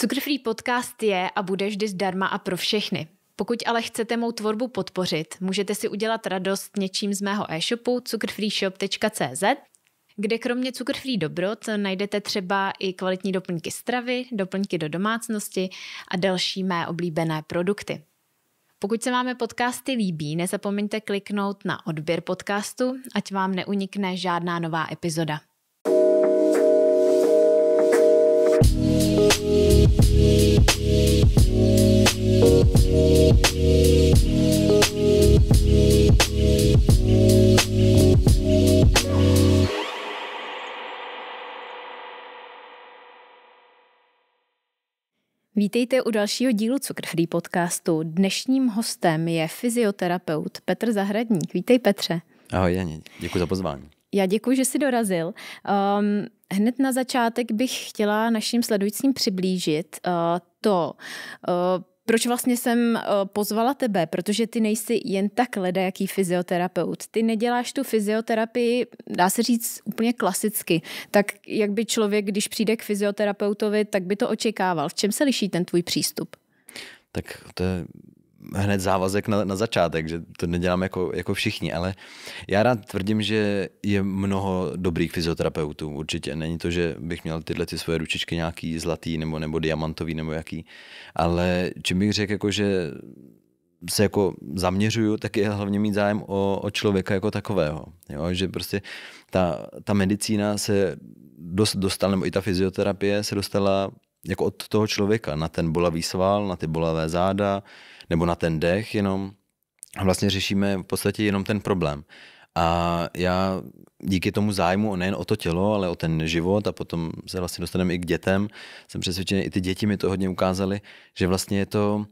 Cukrfrý podcast je a bude vždy zdarma a pro všechny. Pokud ale chcete mou tvorbu podpořit, můžete si udělat radost něčím z mého e-shopu cukrfreeshop.cz, kde kromě cukrfrý dobrot najdete třeba i kvalitní doplňky stravy, doplňky do domácnosti a další mé oblíbené produkty. Pokud se máme podcasty líbí, nezapomeňte kliknout na odběr podcastu, ať vám neunikne žádná nová epizoda. Vítejte u dalšího dílu Cukrfree podcastu. Dnešním hostem je fyzioterapeut Petr Zahradník. Vítej Petře. Ahoj Janě, děkuji za pozvání. Já děkuji, že jsi dorazil. Um, hned na začátek bych chtěla našim sledujícím přiblížit uh, to, uh, proč vlastně jsem eh, pozvala tebe, protože ty nejsi jen tak ledajaký fyzioterapeut. Ty neděláš tu fyzioterapii, dá se říct, úplně klasicky. Tak jak by člověk, když přijde k fyzioterapeutovi, tak by to očekával. V čem se liší ten tvůj přístup? Tak to je hned závazek na, na začátek, že to nedělám jako, jako všichni, ale já rád tvrdím, že je mnoho dobrých fyzioterapeutů, určitě. Není to, že bych měl tyhle ty svoje ručičky nějaký zlatý nebo, nebo diamantový nebo jaký, ale čím bych řekl, jako, že se jako zaměřuju, tak je hlavně mít zájem o, o člověka jako takového. Jo? Že prostě ta, ta medicína se dost dostala, nebo i ta fyzioterapie se dostala jako od toho člověka na ten bolavý sval, na ty bolavé záda, nebo na ten dech jenom a vlastně řešíme v podstatě jenom ten problém. A já díky tomu zájmu nejen o to tělo, ale o ten život a potom se vlastně dostaneme i k dětem, jsem přesvědčený, i ty děti mi to hodně ukázaly, že vlastně je to,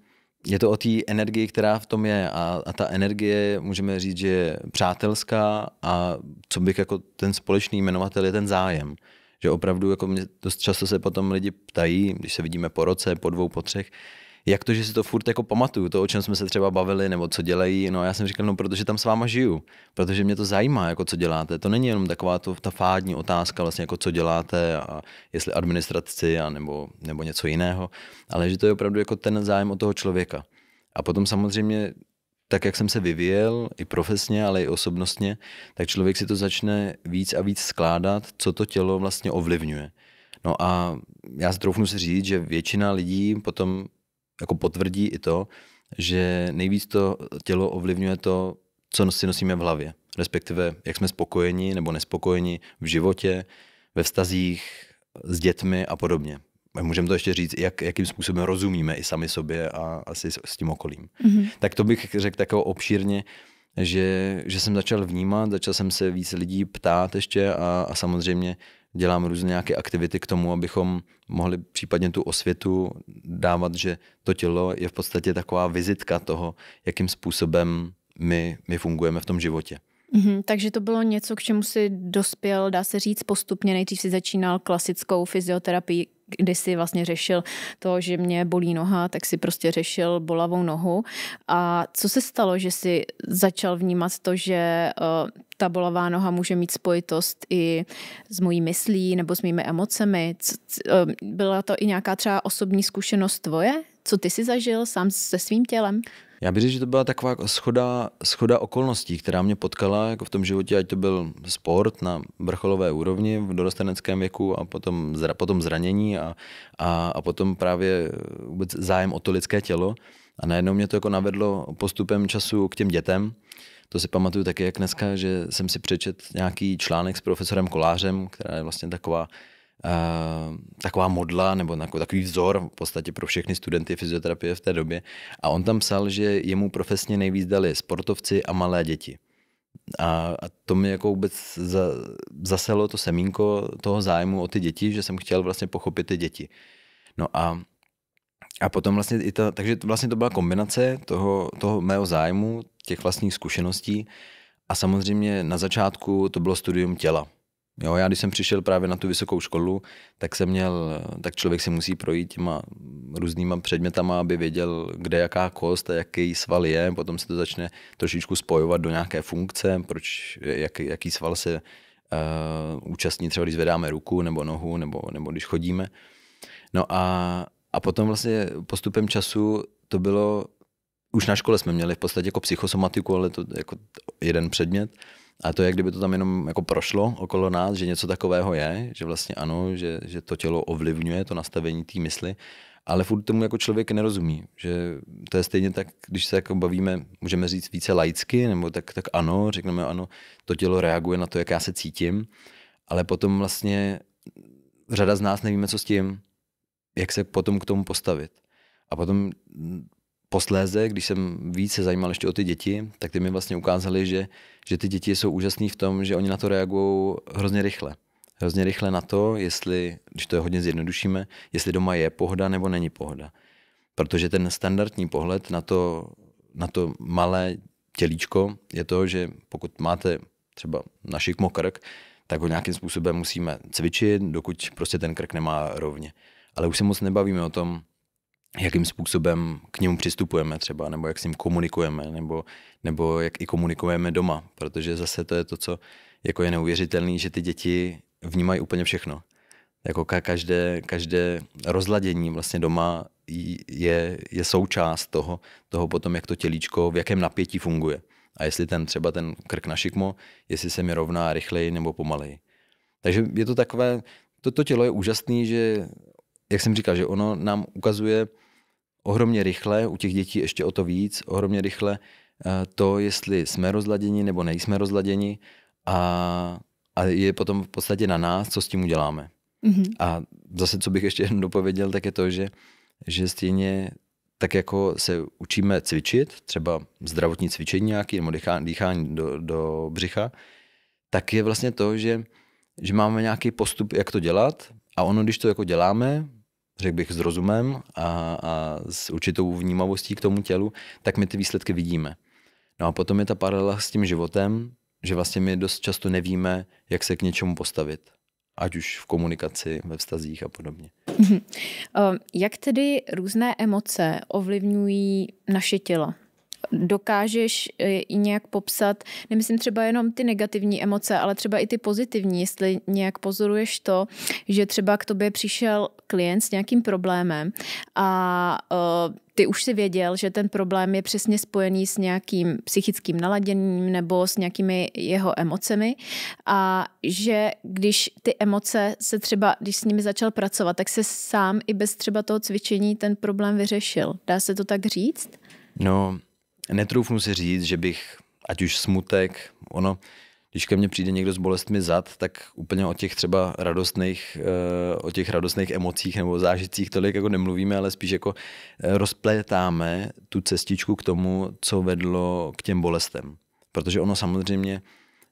je to o té energii, která v tom je a, a ta energie, můžeme říct, že je přátelská a co bych jako ten společný jmenovatel je ten zájem. Že opravdu jako mě dost často se potom lidi ptají, když se vidíme po roce, po dvou, po třech, jak to, že si to furt jako pamatuju, to, o čem jsme se třeba bavili, nebo co dělají, no já jsem říkal, no protože tam s váma žiju, protože mě to zajímá, jako co děláte, to není jenom taková to, ta fádní otázka vlastně, jako co děláte a jestli administraci a nebo, nebo něco jiného, ale že to je opravdu jako ten zájem o toho člověka. A potom samozřejmě tak, jak jsem se vyvíjel, i profesně, ale i osobnostně, tak člověk si to začne víc a víc skládat, co to tělo vlastně ovlivňuje. No a já troufnu si říct, že většina lidí potom jako potvrdí i to, že nejvíc to tělo ovlivňuje to, co si nosíme v hlavě. Respektive, jak jsme spokojeni nebo nespokojeni v životě, ve vztazích s dětmi a podobně. Můžeme to ještě říct, jak, jakým způsobem rozumíme i sami sobě a asi s, s tím okolím. Mm-hmm. Tak to bych řekl takové obšírně, že, že jsem začal vnímat, začal jsem se víc lidí ptát ještě a, a samozřejmě dělám různé nějaké aktivity k tomu, abychom mohli případně tu osvětu dávat, že to tělo je v podstatě taková vizitka toho, jakým způsobem my, my fungujeme v tom životě. Mm-hmm, takže to bylo něco, k čemu si dospěl, dá se říct, postupně. Nejdřív si začínal klasickou fyzioterapii, kdy si vlastně řešil to, že mě bolí noha, tak si prostě řešil bolavou nohu. A co se stalo, že si začal vnímat to, že uh, ta bolavá noha může mít spojitost i s mojí myslí nebo s mými emocemi? C- c- eh, byla to i nějaká třeba osobní zkušenost tvoje? Co ty si zažil sám se svým tělem? Já bych řekl, že to byla taková jako schoda, schoda okolností, která mě potkala jako v tom životě, ať to byl sport na vrcholové úrovni v dorosteneckém věku a potom, zra, potom zranění a, a, a potom právě vůbec zájem o to lidské tělo. A najednou mě to jako navedlo postupem času k těm dětem. To si pamatuju taky jak dneska, že jsem si přečet nějaký článek s profesorem Kolářem, která je vlastně taková Eh, taková modla nebo takový vzor v podstatě pro všechny studenty fyzioterapie v té době. A on tam psal, že jemu profesně nejvíc dali sportovci a malé děti. A, a to mi jako vůbec za, zaselo to semínko toho zájmu o ty děti, že jsem chtěl vlastně pochopit ty děti. No a, a potom vlastně i ta, takže vlastně to byla kombinace toho, toho mého zájmu, těch vlastních zkušeností a samozřejmě na začátku to bylo studium těla Jo, já když jsem přišel právě na tu vysokou školu, tak jsem měl, tak člověk si musí projít těma různýma předmětama, aby věděl, kde jaká kost a jaký sval je, potom se to začne trošičku spojovat do nějaké funkce, proč, jaký jaký sval se uh, účastní třeba, když zvedáme ruku nebo nohu, nebo, nebo když chodíme. No a, a potom vlastně postupem času to bylo, už na škole jsme měli v podstatě jako psychosomatiku, ale to jako jeden předmět, a to je, kdyby to tam jenom jako prošlo okolo nás, že něco takového je, že vlastně ano, že, že to tělo ovlivňuje to nastavení té mysli, ale furt tomu jako člověk nerozumí, že to je stejně tak, když se jako bavíme, můžeme říct více laicky, nebo tak, tak ano, řekneme ano, to tělo reaguje na to, jak já se cítím, ale potom vlastně řada z nás nevíme, co s tím, jak se potom k tomu postavit. A potom posléze, když jsem více zajímal ještě o ty děti, tak ty mi vlastně ukázali, že, že ty děti jsou úžasní v tom, že oni na to reagují hrozně rychle. Hrozně rychle na to, jestli, když to je hodně zjednodušíme, jestli doma je pohoda nebo není pohoda. Protože ten standardní pohled na to, na to malé tělíčko je to, že pokud máte třeba naši krk, tak ho nějakým způsobem musíme cvičit, dokud prostě ten krk nemá rovně. Ale už se moc nebavíme o tom, jakým způsobem k němu přistupujeme třeba, nebo jak s ním komunikujeme, nebo, nebo jak i komunikujeme doma, protože zase to je to, co jako je neuvěřitelné, že ty děti vnímají úplně všechno. Jako každé, každé rozladění vlastně doma je, je součást toho, toho potom, jak to tělíčko, v jakém napětí funguje. A jestli ten třeba ten krk na šikmo, jestli se mi rovná rychleji nebo pomaleji. Takže je to takové, toto to tělo je úžasné, že, jak jsem říkal, že ono nám ukazuje, ohromně rychle, u těch dětí ještě o to víc, ohromně rychle eh, to, jestli jsme rozladěni nebo nejsme rozladěni a, a je potom v podstatě na nás, co s tím uděláme. Mm-hmm. A zase, co bych ještě jednou dopověděl, tak je to, že, že stejně tak jako se učíme cvičit, třeba zdravotní cvičení nějaký nebo dýchání, dýchání do, do břicha, tak je vlastně to, že, že máme nějaký postup, jak to dělat a ono, když to jako děláme, řekl bych, s rozumem a, a s určitou vnímavostí k tomu tělu, tak my ty výsledky vidíme. No a potom je ta paralela s tím životem, že vlastně my dost často nevíme, jak se k něčemu postavit. Ať už v komunikaci, ve vztazích a podobně. Mhm. Ehm, jak tedy různé emoce ovlivňují naše tělo? dokážeš eh, i nějak popsat, nemyslím třeba jenom ty negativní emoce, ale třeba i ty pozitivní, jestli nějak pozoruješ to, že třeba k tobě přišel klient s nějakým problémem a eh, ty už si věděl, že ten problém je přesně spojený s nějakým psychickým naladěním nebo s nějakými jeho emocemi a že když ty emoce se třeba, když s nimi začal pracovat, tak se sám i bez třeba toho cvičení ten problém vyřešil. Dá se to tak říct? No, netroufnu si říct, že bych, ať už smutek, ono, když ke mně přijde někdo s bolestmi zad, tak úplně o těch třeba radostných, eh, o těch radostných emocích nebo zážitcích tolik jako nemluvíme, ale spíš jako eh, rozplétáme tu cestičku k tomu, co vedlo k těm bolestem. Protože ono samozřejmě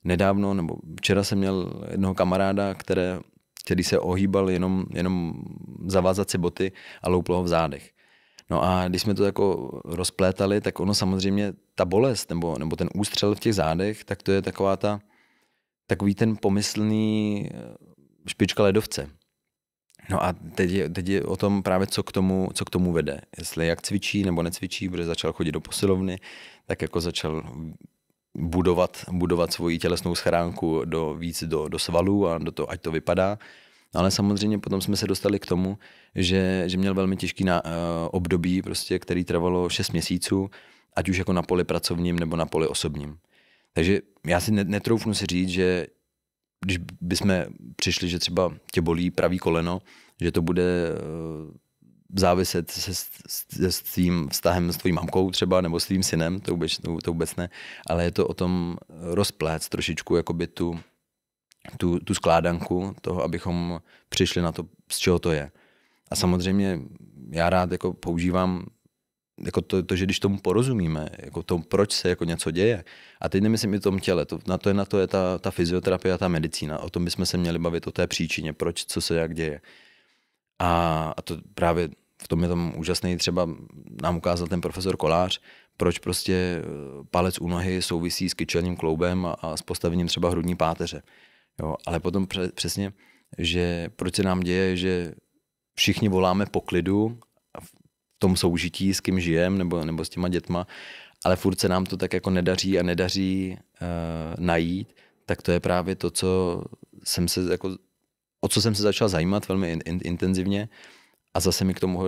nedávno, nebo včera jsem měl jednoho kamaráda, které, který se ohýbal jenom, jenom si boty a louplo ho v zádech. No a když jsme to jako rozplétali, tak ono samozřejmě ta bolest nebo, nebo ten ústřel v těch zádech, tak to je taková ta, takový ten pomyslný eh, špička ledovce. No a teď je, teď je o tom právě, co k tomu, co k tomu vede. Jestli jak cvičí nebo necvičí, bude začal chodit do posilovny, tak jako začal budovat, budovat svoji tělesnou schránku do, víc do, do svalů a do toho, ať to vypadá. No, ale samozřejmě potom jsme se dostali k tomu, že, že měl velmi těžký na, uh, období, prostě, který trvalo 6 měsíců, ať už jako na poli pracovním nebo na poli osobním. Takže já si netroufnu si říct, že když bychom přišli, že třeba tě bolí pravý koleno, že to bude uh, záviset se, se, s tím vztahem s tvojí mamkou třeba, nebo s tvým synem, to vůbec, to, to vůbec ne, ale je to o tom eh, rozpléct trošičku jakoby tu, tu, tu skládanku toho, abychom přišli na to, z čeho to je. A samozřejmě já rád jako používám jako to, to, že když tomu porozumíme, jako to, proč se jako něco děje. A teď nemyslím i tom těle, to, na to je, na to je ta, ta fyzioterapie a ta medicína, o tom bychom se měli bavit, o té příčině, proč, co se jak děje. A, a to právě v tom je tam úžasný, třeba nám ukázal ten profesor Kolář, proč prostě eh, palec u nohy souvisí s kyčelním kloubem a, a s postavením třeba hrudní páteře. Jo, ale potom přesně, že proč se nám děje, že všichni voláme po klidu v tom soužití, s kým žijem nebo, nebo s těma dětma, ale furt se nám to tak jako nedaří a nedaří uh, najít, tak to je právě to, co jsem se jako, o co jsem se začal zajímat velmi in, in, intenzivně a zase mi k tomu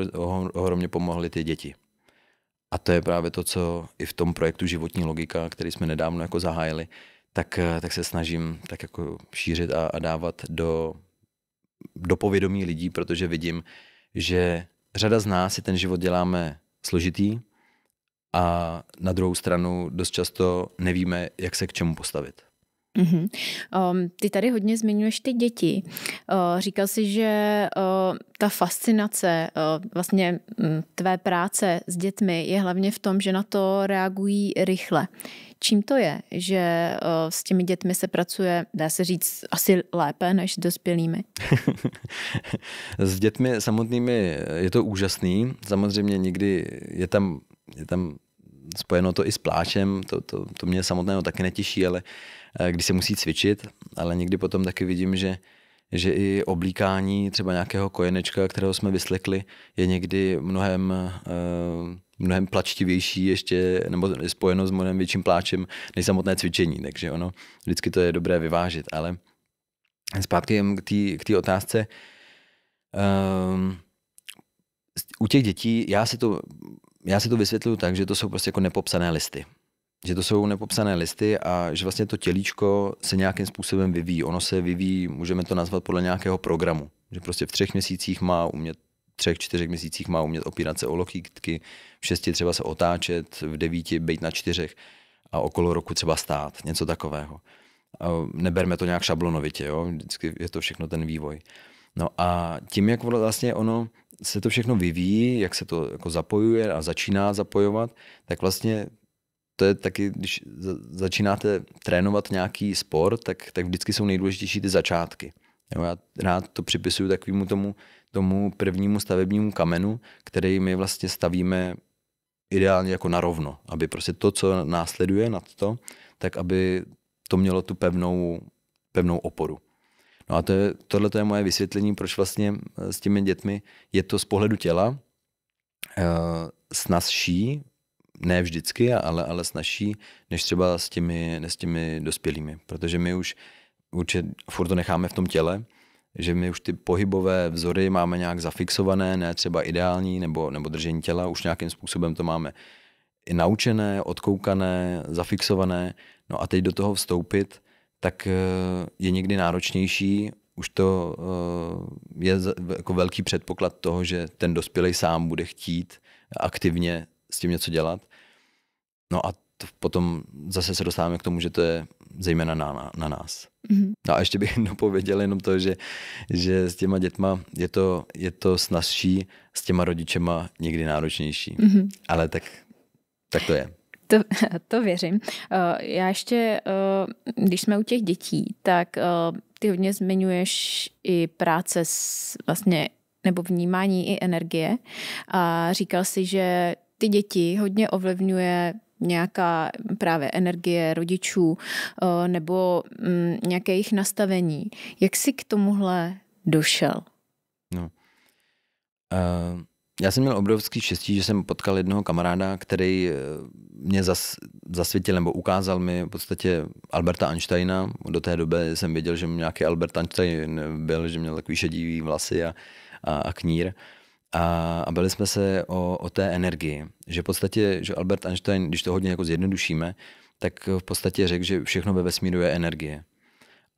ohromně pomohly ty děti. A to je právě to, co i v tom projektu Životní logika, který jsme nedávno jako zahájili, uh, tak, eh, tak se snažím tak jako šířit a, a dávat do, do povědomí lidí, protože vidím, že řada z nás si ten život děláme složitý a na druhou stranu dost často nevíme, jak se k čemu postavit. Mm-hmm. Um, ty tady hodně zmiňuješ ty děti. Uh, říkal jsi, že uh, ta fascinace uh, vlastně mm, tvé práce s dětmi je hlavně v tom, že na to reagují rychle. Čím to je, že uh, s těmi dětmi se pracuje, dá se říct, asi lépe než s dospělými? s dětmi samotnými je to úžasný. Samozřejmě někdy je tam, je tam spojeno to i s pláčem, to, to, to mě samotného taky netěší, ale Eh, kdy se musí cvičit, ale někdy potom taky vidím, že že i oblíkání třeba nějakého kojenečka, kterého jsme vyslekli, je někdy mnohem, eh, mnohem plačtivější ještě, nebo je spojeno s mnohem větším pláčem, než samotné cvičení. Takže ono, vždycky to je dobré vyvážit. Ale zpátky k té otázce. Ehm, u těch dětí, já si to, já si to vysvětluju tak, že to jsou prostě jako nepopsané listy že to jsou nepopsané listy a že vlastně to tělíčko se nějakým způsobem vyvíjí. Ono se vyvíjí, můžeme to nazvat podle nějakého programu, že prostě v třech měsících má umět třech, čtyřech měsících má umět opírat se o lokítky, v šesti třeba se otáčet, v devíti být na čtyřech a okolo roku třeba stát, něco takového. Neberme to nějak šablonovitě, jo? vždycky je to všechno ten vývoj. No a tím, jak vlastně ono se to všechno vyvíjí, jak se to jako zapojuje a začíná zapojovat, tak vlastně to je taky, když začínáte trénovat nějaký sport, tak, tak vždycky jsou nejdůležitější ty začátky. Jo, já rád to připisuju takovému tomu, tomu prvnímu stavebnímu kamenu, který my vlastně stavíme ideálně jako narovno, aby prostě to, co následuje nad to, tak aby to mělo tu pevnou, pevnou oporu. No a to je, tohle je moje vysvětlení, proč vlastně eh, s těmi dětmi je to z pohledu těla e, snazší ne vždycky, ale, ale snažší, než třeba s těmi, ne s těmi dospělými. Protože my už určitě furt to necháme v tom těle, že my už ty pohybové vzory máme nějak zafixované, ne třeba ideální, nebo, nebo držení těla, už nějakým způsobem to máme i naučené, odkoukané, zafixované. No a teď do toho vstoupit, tak eh, je někdy náročnější, už to eh, je jako velký předpoklad toho, že ten dospělý sám bude chtít aktivně s tím něco dělat. No a to potom zase se dostáváme k tomu, že to je zejména na, na, na nás. Mm-hmm. No a ještě bych dopověděl jenom to, že, že s těma dětma je to, je to snazší, s těma rodičema někdy náročnější. Mm-hmm. Ale tak, tak to je. To, to věřím. Eh, já ještě, eh, když jsme u těch dětí, tak eh, ty hodně zmiňuješ i práce s vlastně nebo vnímání i energie. A říkal si, že ty děti hodně ovlivňuje nějaká právě energie rodičů eh, nebo mm, nějaké jejich nastavení. Jak jsi k tomuhle došel? No. Uh, já jsem měl obrovský štěstí, že jsem potkal jednoho kamaráda, který eh, mě zas, zasvětil nebo ukázal mi v podstatě Alberta Einsteina. Do té doby jsem věděl, že nějaký Albert Einstein byl, že měl takový šedivý vlasy a, a, a knír. Uh, a, a byli jsme se o, o té energii, že v podstatě, že Albert Einstein, když to hodně jako zjednodušíme, tak v podstatě řekl, že všechno ve vesmíru je energie.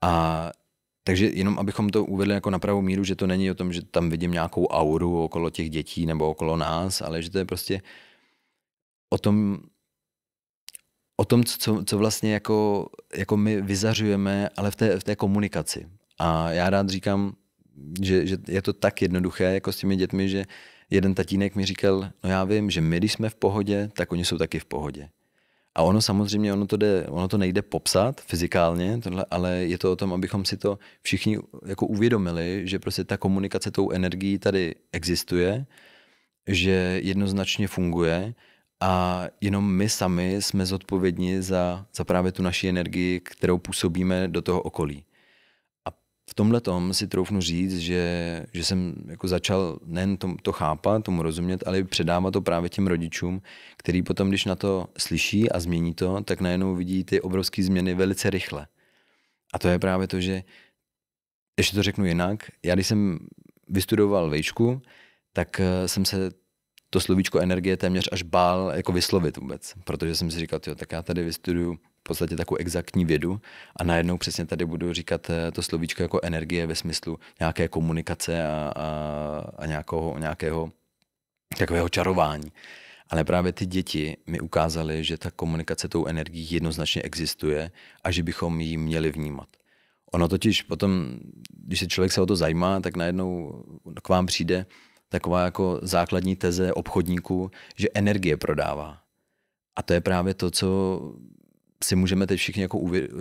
A takže jenom abychom to uvedli jako na pravou míru, že to není o tom, že tam vidím nějakou auru okolo těch dětí nebo okolo nás, ale že to je prostě o tom, o tom co, co vlastně jako, jako my vyzařujeme, ale v té, v té komunikaci. A já rád říkám, že, že je to tak jednoduché jako s těmi dětmi, že jeden tatínek mi říkal, no já vím, že my, když jsme v pohodě, tak oni jsou taky v pohodě. A ono samozřejmě, ono to, jde, ono to nejde popsat fyzikálně, tohle, ale je to o tom, abychom si to všichni jako uvědomili, že prostě ta komunikace tou energií tady existuje, že jednoznačně funguje a jenom my sami jsme zodpovědní za, za právě tu naši energii, kterou působíme do toho okolí v tomhle tom si troufnu říct, že, že jsem jako začal nejen to, to chápat, tomu rozumět, ale předávat to právě těm rodičům, který potom, když na to slyší a změní to, tak najednou vidí ty obrovské změny velice rychle. A to je právě to, že, ještě to řeknu jinak, já když jsem vystudoval vejšku, tak eh, jsem se to slovíčko energie téměř až bál jako vyslovit vůbec, protože jsem si říkal, jo, tak já tady vystuduju podstatě takovou exaktní vědu a najednou přesně tady budu říkat eh, to slovíčko jako energie ve smyslu nějaké komunikace a, a, a nějakého, nějakého takového čarování. Ale právě ty děti mi ukázaly, že ta komunikace tou energií jednoznačně existuje a že bychom ji měli vnímat. Ono totiž potom, když se člověk se o to zajímá, tak najednou k vám přijde taková jako základní teze obchodníků, že energie prodává. A to je právě to, co si můžeme teď všichni jako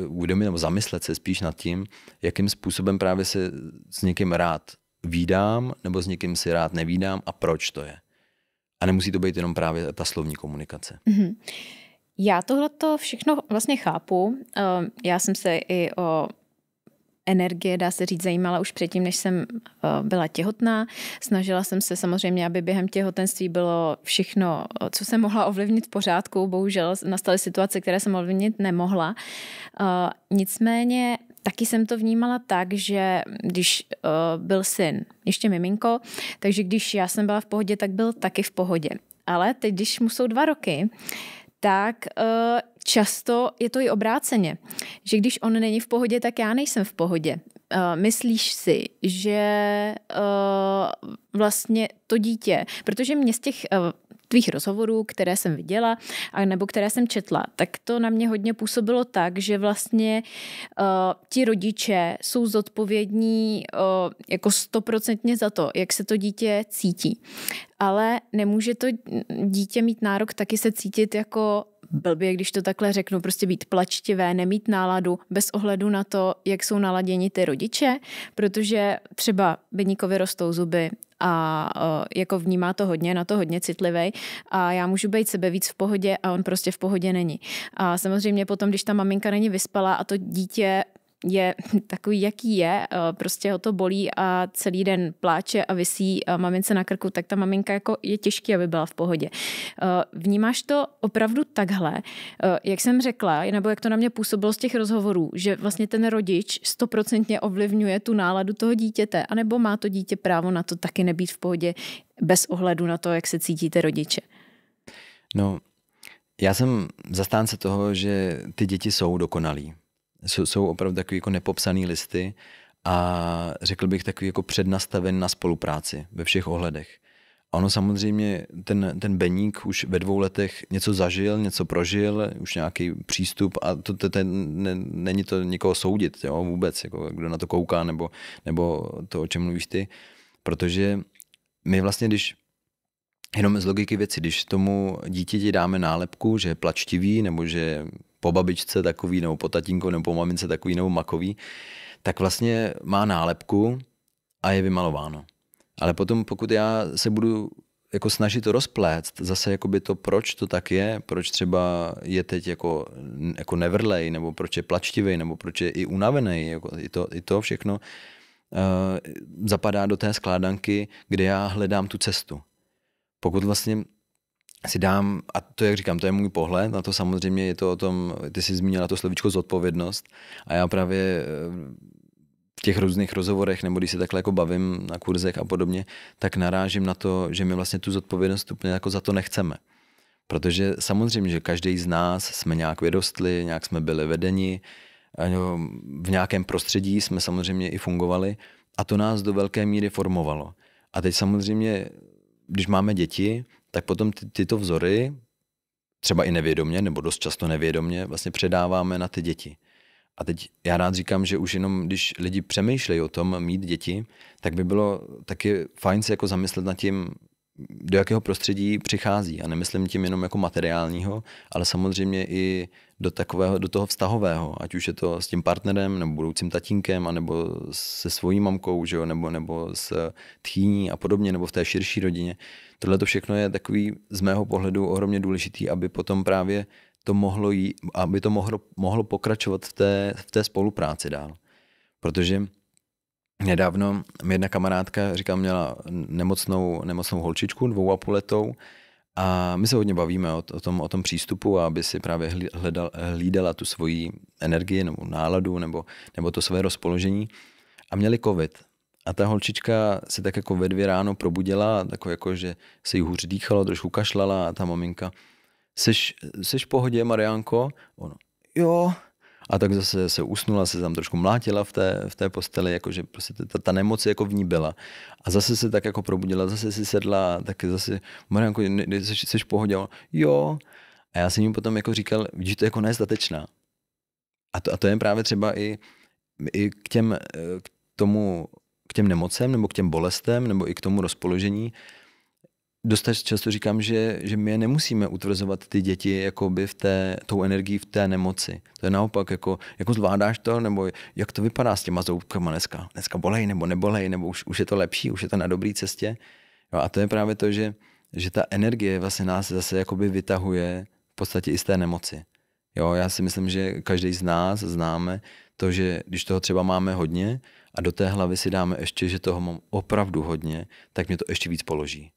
uvědomit nebo zamyslet se spíš nad tím, jakým způsobem právě se s někým rád výdám nebo s někým si rád nevídám a proč to je. A nemusí to být jenom právě ta slovní komunikace. Mm-hmm. Já tohle to všechno vlastně chápu. Ehm, já jsem se i o energie, dá se říct, zajímala už předtím, než jsem eh, byla těhotná. Snažila jsem se samozřejmě, aby během těhotenství bylo všechno, eh, co jsem mohla ovlivnit v pořádku. Bohužel nastaly situace, které jsem ovlivnit nemohla. Eh, nicméně taky jsem to vnímala tak, že když byl syn ještě miminko, takže když já jsem byla v pohodě, tak byl taky v pohodě. Ale teď, když mu jsou dva roky, tak eh, často je to i obráceně, že když on není v pohodě, tak já nejsem v pohodě. Eh, myslíš si, že eh, vlastně to dítě, protože mě z těch tvých rozhovorů, které jsem viděla a nebo které jsem četla, tak to na mě hodně působilo tak, že vlastně uh, ti rodiče jsou zodpovědní uh, jako stoprocentně za to, jak se to dítě cítí. Ale nemůže to dítě mít nárok taky se cítit jako blbě, když to takhle řeknu, prostě být plačtivé, nemít náladu, bez ohledu na to, jak jsou naladěni ty rodiče, protože třeba bedníkovi rostou zuby, a e, jako vnímá to hodně, na to hodně citlivý a já můžu být sebe víc v pohodě a on prostě v pohodě není. A samozřejmě potom, když ta maminka není vyspala a to dítě je takový, jaký je, eh, prostě ho to bolí a celý den pláče a vysí eh, mamince na krku, tak ta maminka jako je těžký, aby byla v pohodě. Eh, vnímáš to opravdu takhle, jak jsem řekla, nebo jak to na mě působilo z těch rozhovorů, že vlastně ten rodič stoprocentně ovlivňuje tu náladu toho dítěte, anebo má to dítě právo na to taky nebýt v pohodě bez ohledu na to, jak se cítíte rodiče? No, já jsem zastánce toho, že ty děti jsou dokonalí jsou, jsou opravdu takové jako nepopsané listy a řekl bych takový jako přednastaven na spolupráci ve všech ohledech. A ono samozřejmě, ten, ten Beník už ve dvou letech něco zažil, něco prožil, už nějaký přístup a to, to, to ne, není to nikoho soudit jo, vůbec, jako kdo na to kouká nebo, nebo to, o čem mluvíš ty. Protože my vlastně, když jenom z logiky věci, když tomu dítěti dáme nálepku, že je plačtivý nebo že po babičce takový, nebo po tatínko, nebo po mamince takový, nebo makový, tak vlastně má nálepku a je vymalováno. Ale potom, pokud já se budu jako snažit to rozpléct, zase jakoby to, proč to tak je, proč třeba je teď jako, jako nevrlej, nebo proč je plačtivý, nebo proč je i unavený, jako i, to, i to všechno uh, zapadá do té skládanky, kde já hledám tu cestu. Pokud vlastně si dám, a to, jak říkám, to je můj pohled, na to samozřejmě je to o tom, ty jsi zmínila to slovíčko zodpovědnost a já právě eh, v těch různých rozhovorech, nebo když se takhle jako bavím na kurzech a podobně, tak narážím na to, že my vlastně tu zodpovědnost úplně jako za to nechceme. Protože samozřejmě, že každý z nás jsme nějak vyrostli, nějak jsme byli vedeni, v nějakém prostředí jsme samozřejmě i fungovali a to nás do velké míry formovalo. A teď samozřejmě, když máme děti, tak potom ty, tyto vzory, třeba i nevědomně, nebo dost často nevědomně, vlastně předáváme na ty děti. A teď já rád říkám, že už jenom když lidi přemýšlejí o tom mít děti, tak by bylo taky fajn se jako zamyslet nad tím, do jakého prostředí přichází. A nemyslím tím jenom jako materiálního, ale samozřejmě i do takového, do toho vztahového, ať už je to s tím partnerem, nebo budoucím tatínkem, anebo se svojí mamkou, že jo, nebo, nebo s tchýní a podobně, nebo v té širší rodině. Tohle to všechno je takový z mého pohledu ohromně důležitý, aby potom právě to mohlo jí, aby to mohlo, mohlo pokračovat v té, v té spolupráci dál. Protože Nedávno mi jedna kamarádka, říkám, měla nemocnou, nemocnou holčičku, dvou a půl letou, a my se hodně bavíme o, o, tom, o tom přístupu, aby si právě hledal, hlídala tu svoji energii nebo náladu nebo, nebo to své rozpoložení. A měli covid. A ta holčička se tak jako ve dvě ráno probudila, takové jako, že se jí hůř dýchalo, trošku kašlala a ta maminka, seš, seš v pohodě, Mariánko? Ono, jo, a tak zase se usnula, se tam trošku mlátila v té, v té posteli, jakože prostě ta, ta nemoc jako v ní byla. A zase se tak jako probudila, zase si sedla, tak zase, Marianko, jsi, v pohodě? Jo. A já jsem jim potom jako říkal, že to je jako nestatečná. A to, a to je právě třeba i, i k, těm, eh, k tomu, k těm nemocem, nebo k těm bolestem, nebo i k tomu rozpoložení, dost často říkám, že, že my nemusíme utvrzovat ty děti jakoby v té, tou energii v té nemoci. To je naopak, jako, jako zvládáš to, nebo jak to vypadá s těma zoubkama dneska, dneska bolej nebo nebolej, nebo už, už je to lepší, už je to na dobré cestě. Jo, no a to je právě to, že, že ta energie vlastně nás zase jakoby vytahuje v podstatě i z té nemoci. Jo, já si myslím, že každý z nás známe to, že když toho třeba máme hodně a do té hlavy si dáme ještě, že toho mám opravdu hodně, tak mě to ještě víc položí.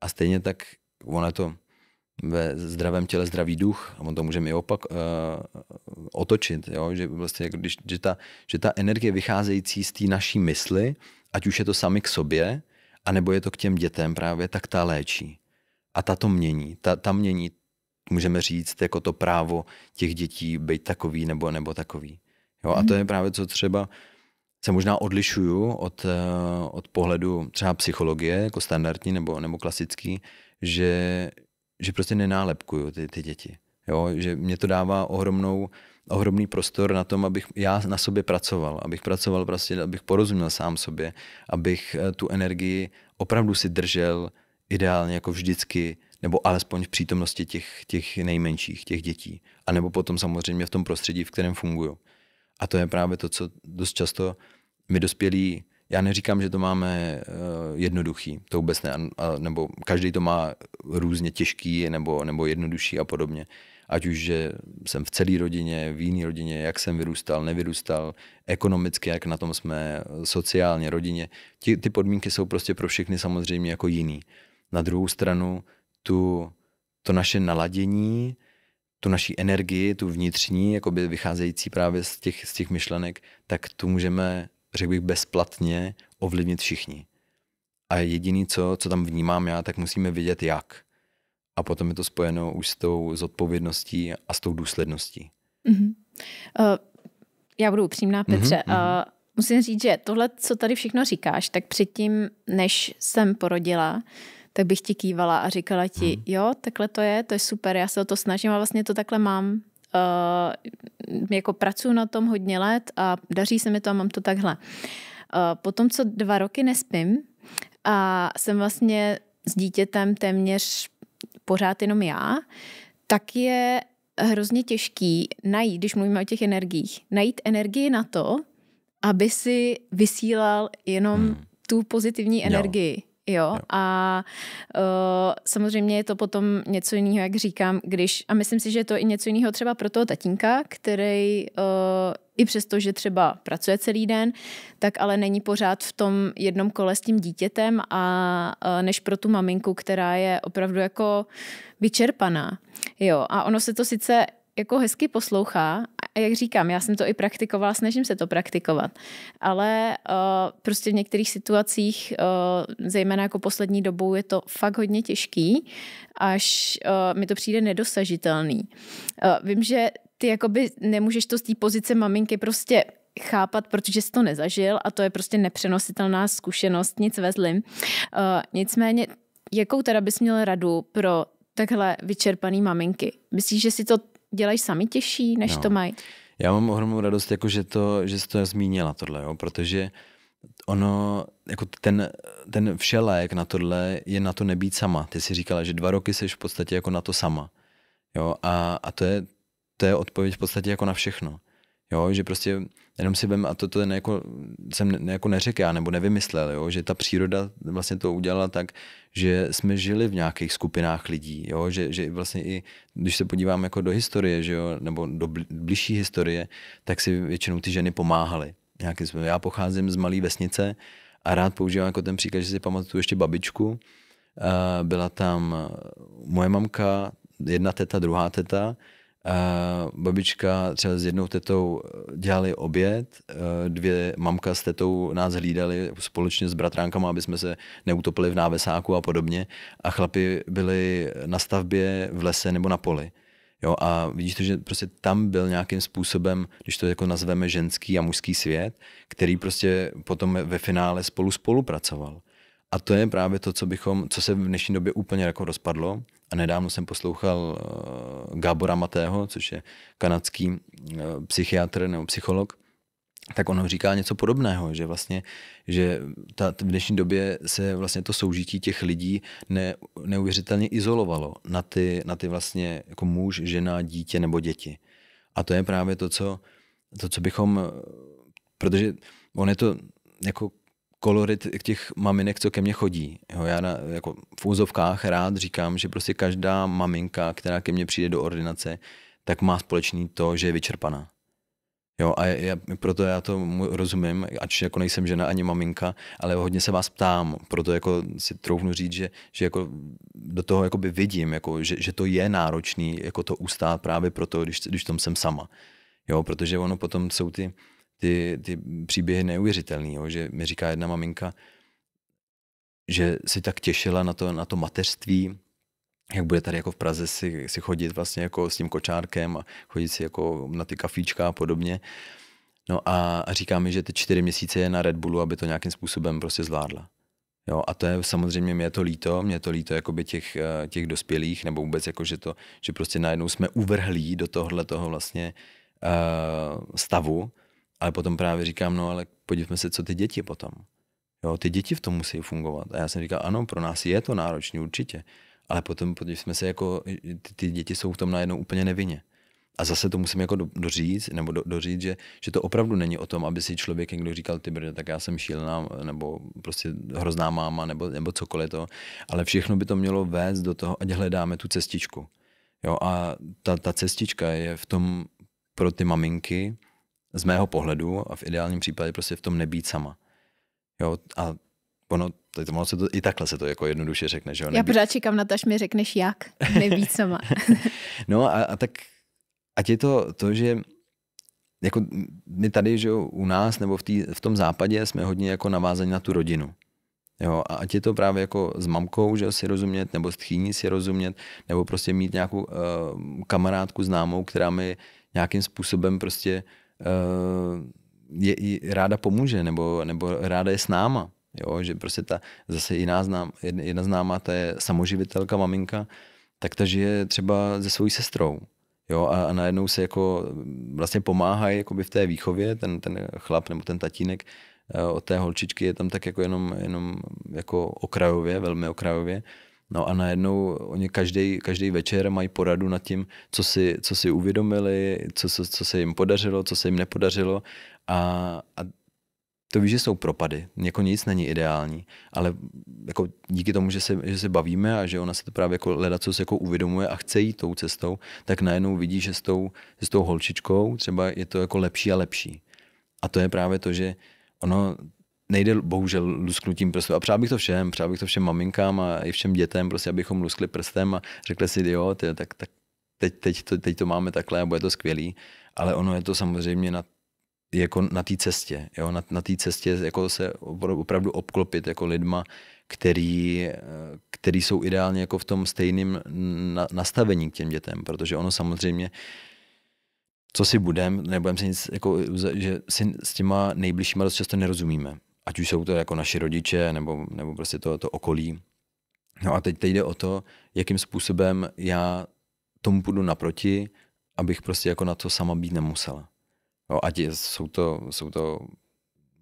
A stejně tak ono je to ve zdravém těle zdravý duch a on to můžeme i opak, uh, otočit, jo? že vlastně, jako když, že, ta, že ta energie vycházející z té naší mysli, ať už je to sami k sobě, anebo je to k těm dětem právě, tak ta léčí. A ta to mění, ta, ta mění, můžeme říct, jako to právo těch dětí být takový nebo, nebo takový. Jo? A to mhm. je právě, co třeba se možná odlišuju od, eh, od pohledu třeba psychologie, jako standardní nebo, nebo klasický, že, že prostě nenálepkuju ty, ty děti. Jo? Že mě to dává ohromnou, ohromný prostor na tom, abych já na sobě pracoval, abych pracoval prostě, abych porozuměl sám sobě, abych eh, tu energii opravdu si držel ideálně jako vždycky, nebo alespoň v přítomnosti těch, těch nejmenších, těch dětí. A nebo potom samozřejmě v tom prostředí, v kterém funguju. A to je právě to, co dost často my dospělí, já neříkám, že to máme uh, jednoduchý, to vůbec ne, a, nebo každý to má různě těžký nebo, nebo jednodušší a podobně. Ať už, že jsem v celé rodině, v jiné rodině, jak jsem vyrůstal, nevyrůstal, ekonomicky, jak na tom jsme, sociálně, rodině. Ty, ty podmínky jsou prostě pro všechny samozřejmě jako jiný. Na druhou stranu tu, to naše naladění, tu naší energii, tu vnitřní, jakoby vycházející právě z těch, z těch myšlenek, tak tu můžeme, řekl bych, bezplatně ovlivnit všichni. A jediný, co, co tam vnímám já, tak musíme vidět jak. A potom je to spojeno už s tou zodpovědností a s tou důsledností. Mm-hmm. Uh, já budu upřímná, mhm, Petře. Mm-hmm. Uh, musím říct, že tohle, co tady všechno říkáš, tak předtím, než jsem porodila, uh, tak bych ti kývala a říkala ti, hmm. jo, takhle to je, to je super, já se o to snažím a vlastně to takhle mám. Uh, jako pracuji na tom hodně let a daří se mi to a mám to takhle. Uh, eh, potom, co dva roky nespím a jsem vlastně s dítětem téměř pořád jenom já, tak je hrozně těžký najít, když mluvíme o těch energiích, najít energii na to, aby si vysílal jenom hmm. tu pozitivní energii. Jo. Jo, jo. a uh, samozřejmě je to potom něco jiného, jak říkám, když, a myslím si, že je to i něco jiného třeba pro toho tatínka, který uh, i přesto, že třeba pracuje celý den, tak ale není pořád v tom jednom kole s tím dítětem a eh, než pro tu maminku, která je opravdu jako vyčerpaná. Jo, a ono se to sice jako hezky poslouchá, a jak říkám, já jsem to i praktikovala, snažím se to praktikovat. Ale uh, prostě v některých situacích, uh, zejména jako poslední dobou, je to fakt hodně těžký, až uh, mi to přijde nedosažitelný. Uh, vím, že ty jakoby nemůžeš to z té pozice maminky prostě chápat, protože jsi to nezažil a to je prostě nepřenositelná zkušenost, nic vezlim. Uh, nicméně, jakou teda bys měl radu pro takhle vyčerpaný maminky? Myslíš, že si to dělají sami těžší, než no. to mají? Já mám ohromnou radost, jako že, to, že jsi to zmínila tohle, jo, protože ono, jako ten, ten všelék na tohle je na to nebýt sama. Ty si říkala, že dva roky jsi v podstatě jako na to sama. Jo, a, a to, je, to je odpověď v podstatě jako na všechno. Jo, že prostě jenom si vem, a to, to nejako, jsem ne, jako neřekl já, nebo nevymyslel, jo, že ta příroda vlastně to udělala tak, že jsme žili v nějakých skupinách lidí, jo, že, že vlastně i, když se podívám jako do historie, že jo, nebo do blížší historie, tak si většinou ty ženy pomáhaly. Nějaký, já pocházím z malé vesnice a rád používám jako ten příklad, že si pamatuju ještě babičku, eh, byla tam moje mamka, jedna teta, druhá teta, Uh, babička třeba s jednou tetou eh, dělali oběd, uh, dvě mamka s tetou nás hlídali společně s bratránkama, aby jsme se neutopili v návesáku a podobně. A chlapi byli na stavbě v lese nebo na poli. Jo, a vidíš to, že prostě tam byl nějakým způsobem, když to jako nazveme ženský a mužský svět, který prostě potom ve finále spolu spolupracoval. A to je právě to, co bychom, co se v dnešní době úplně jako rozpadlo. A nedávno jsem poslouchal uh, Gábora Matého, což je kanadský uh, psychiatr nebo psycholog, tak on říká něco podobného, že vlastně, že ta, v dnešní době se vlastně to soužití těch lidí ne, neuvěřitelně izolovalo na ty, na ty vlastně jako muž, žena, dítě nebo děti. A to je právě to, co, to, co bychom, eh, protože on je to jako kolorit těch maminek, co ke mně chodí. Jo, já na, jako v úzovkách rád říkám, že prostě každá maminka, která ke mně přijde do ordinace, tak má společný to, že je vyčerpaná. Jo, a já, proto já to rozumím, ač jako nejsem žena ani maminka, ale hodně se vás ptám, proto jako si troufnu říct, že, že jako do toho jako by vidím, jako, že, že, to je náročný jako to ustát právě proto, když, když tom jsem sama. Jo, protože ono potom jsou ty, ty, ty příběhy neuvěřitelný, jo? že mi říká jedna maminka, že si tak těšila na to, na to mateřství, jak bude tady jako v Praze si, si chodit vlastně jako s tím kočárkem a chodit si jako na ty kafíčka a podobně. No a, a říká mi, že ty čtyři měsíce je na Red Bullu, aby to nějakým způsobem prostě zvládla. Jo, a to je samozřejmě, mě to líto, mě to líto jakoby těch, eh, těch dospělých, nebo vůbec jako, že to, že prostě najednou jsme uvrhlí do tohle toho vlastně uh, stavu, ale potom právě říkám, no ale podívejme se, co ty děti potom. Jo, ty děti v tom musí fungovat. A já jsem říkal, ano, pro nás je to náročné určitě, ale potom podívejme se, jako ty, ty děti jsou v tom najednou úplně nevinně. A zase to musím jako do, doříct, nebo do, doříct, že, že to opravdu není o tom, aby si člověk někdo říkal, ty brde, tak já jsem šílená, nebo prostě hrozná máma, nebo, nebo cokoliv to, ale všechno by to mělo vést do toho, ať hledáme tu cestičku. Jo, a ta, ta cestička je v tom pro ty maminky, z mého pohledu a v ideálním případě prostě v tom nebýt sama. Jo, a ono, to, ono se to, i takhle se to jako jednoduše řekne, že jo. Nebýt. Já pořád čekám na to, až mi řekneš jak, nebýt sama. no a, a tak ať je to to, že jako my tady, že jo, u nás nebo v, tý, v tom západě jsme hodně jako navázaní na tu rodinu. Jo, a ať je to právě jako s mamkou, že si rozumět, nebo s tchýní si rozumět, nebo prostě mít nějakou uh, kamarádku známou, která mi nějakým způsobem prostě uh, Eh, je, je, ráda pomůže, nebo, nebo ráda je s náma. Jo, že prostě ta zase jiná znám, jedna známá, ta je samoživitelka, maminka, tak ta žije třeba se svojí sestrou. Jo, a, a najednou se jako mm, vlastně pomáhají jakoby v té výchově, ten, ten chlap nebo ten tatínek eh, od té holčičky je tam tak jako jenom, jenom jako okrajově, velmi okrajově. Uh, No a najednou oni každý, každý večer mají poradu nad tím, co si, co si uvědomili, co, co, co se jim podařilo, co se jim nepodařilo. A, a to víš, že jsou propady, Něko jako nic není ideální, ale jako díky tomu, že se, že se bavíme a že ona se to právě jako leda, co se jako uvědomuje a chce jít tou cestou, tak najednou vidí, že s tou, že s tou holčičkou třeba je to jako lepší a lepší. A to je právě to, že ono nejde bohužel lusknutím prstem A přál bych to všem, přál bych to všem maminkám a i všem dětem, prostě abychom luskli prstem a řekli si, jo, ty, tak, tak teď, teď, to, teď to máme takhle a bude to skvělý. Ale ono je to samozřejmě na jako na té cestě, jo? na, na té cestě jako se opravdu obklopit jako lidma, který, který jsou ideálně jako v tom stejném na, nastavení k těm dětem, protože ono samozřejmě co si budem, nebudem si nic, jako, že si s těma nejbližšíma dost často nerozumíme ať už jsou to jako naši rodiče nebo, nebo prostě to, to okolí. No a teď, teď jde o to, jakým způsobem já tomu půjdu naproti, abych prostě jako na to sama být nemusela. Jo, ať je, jsou to, jsou to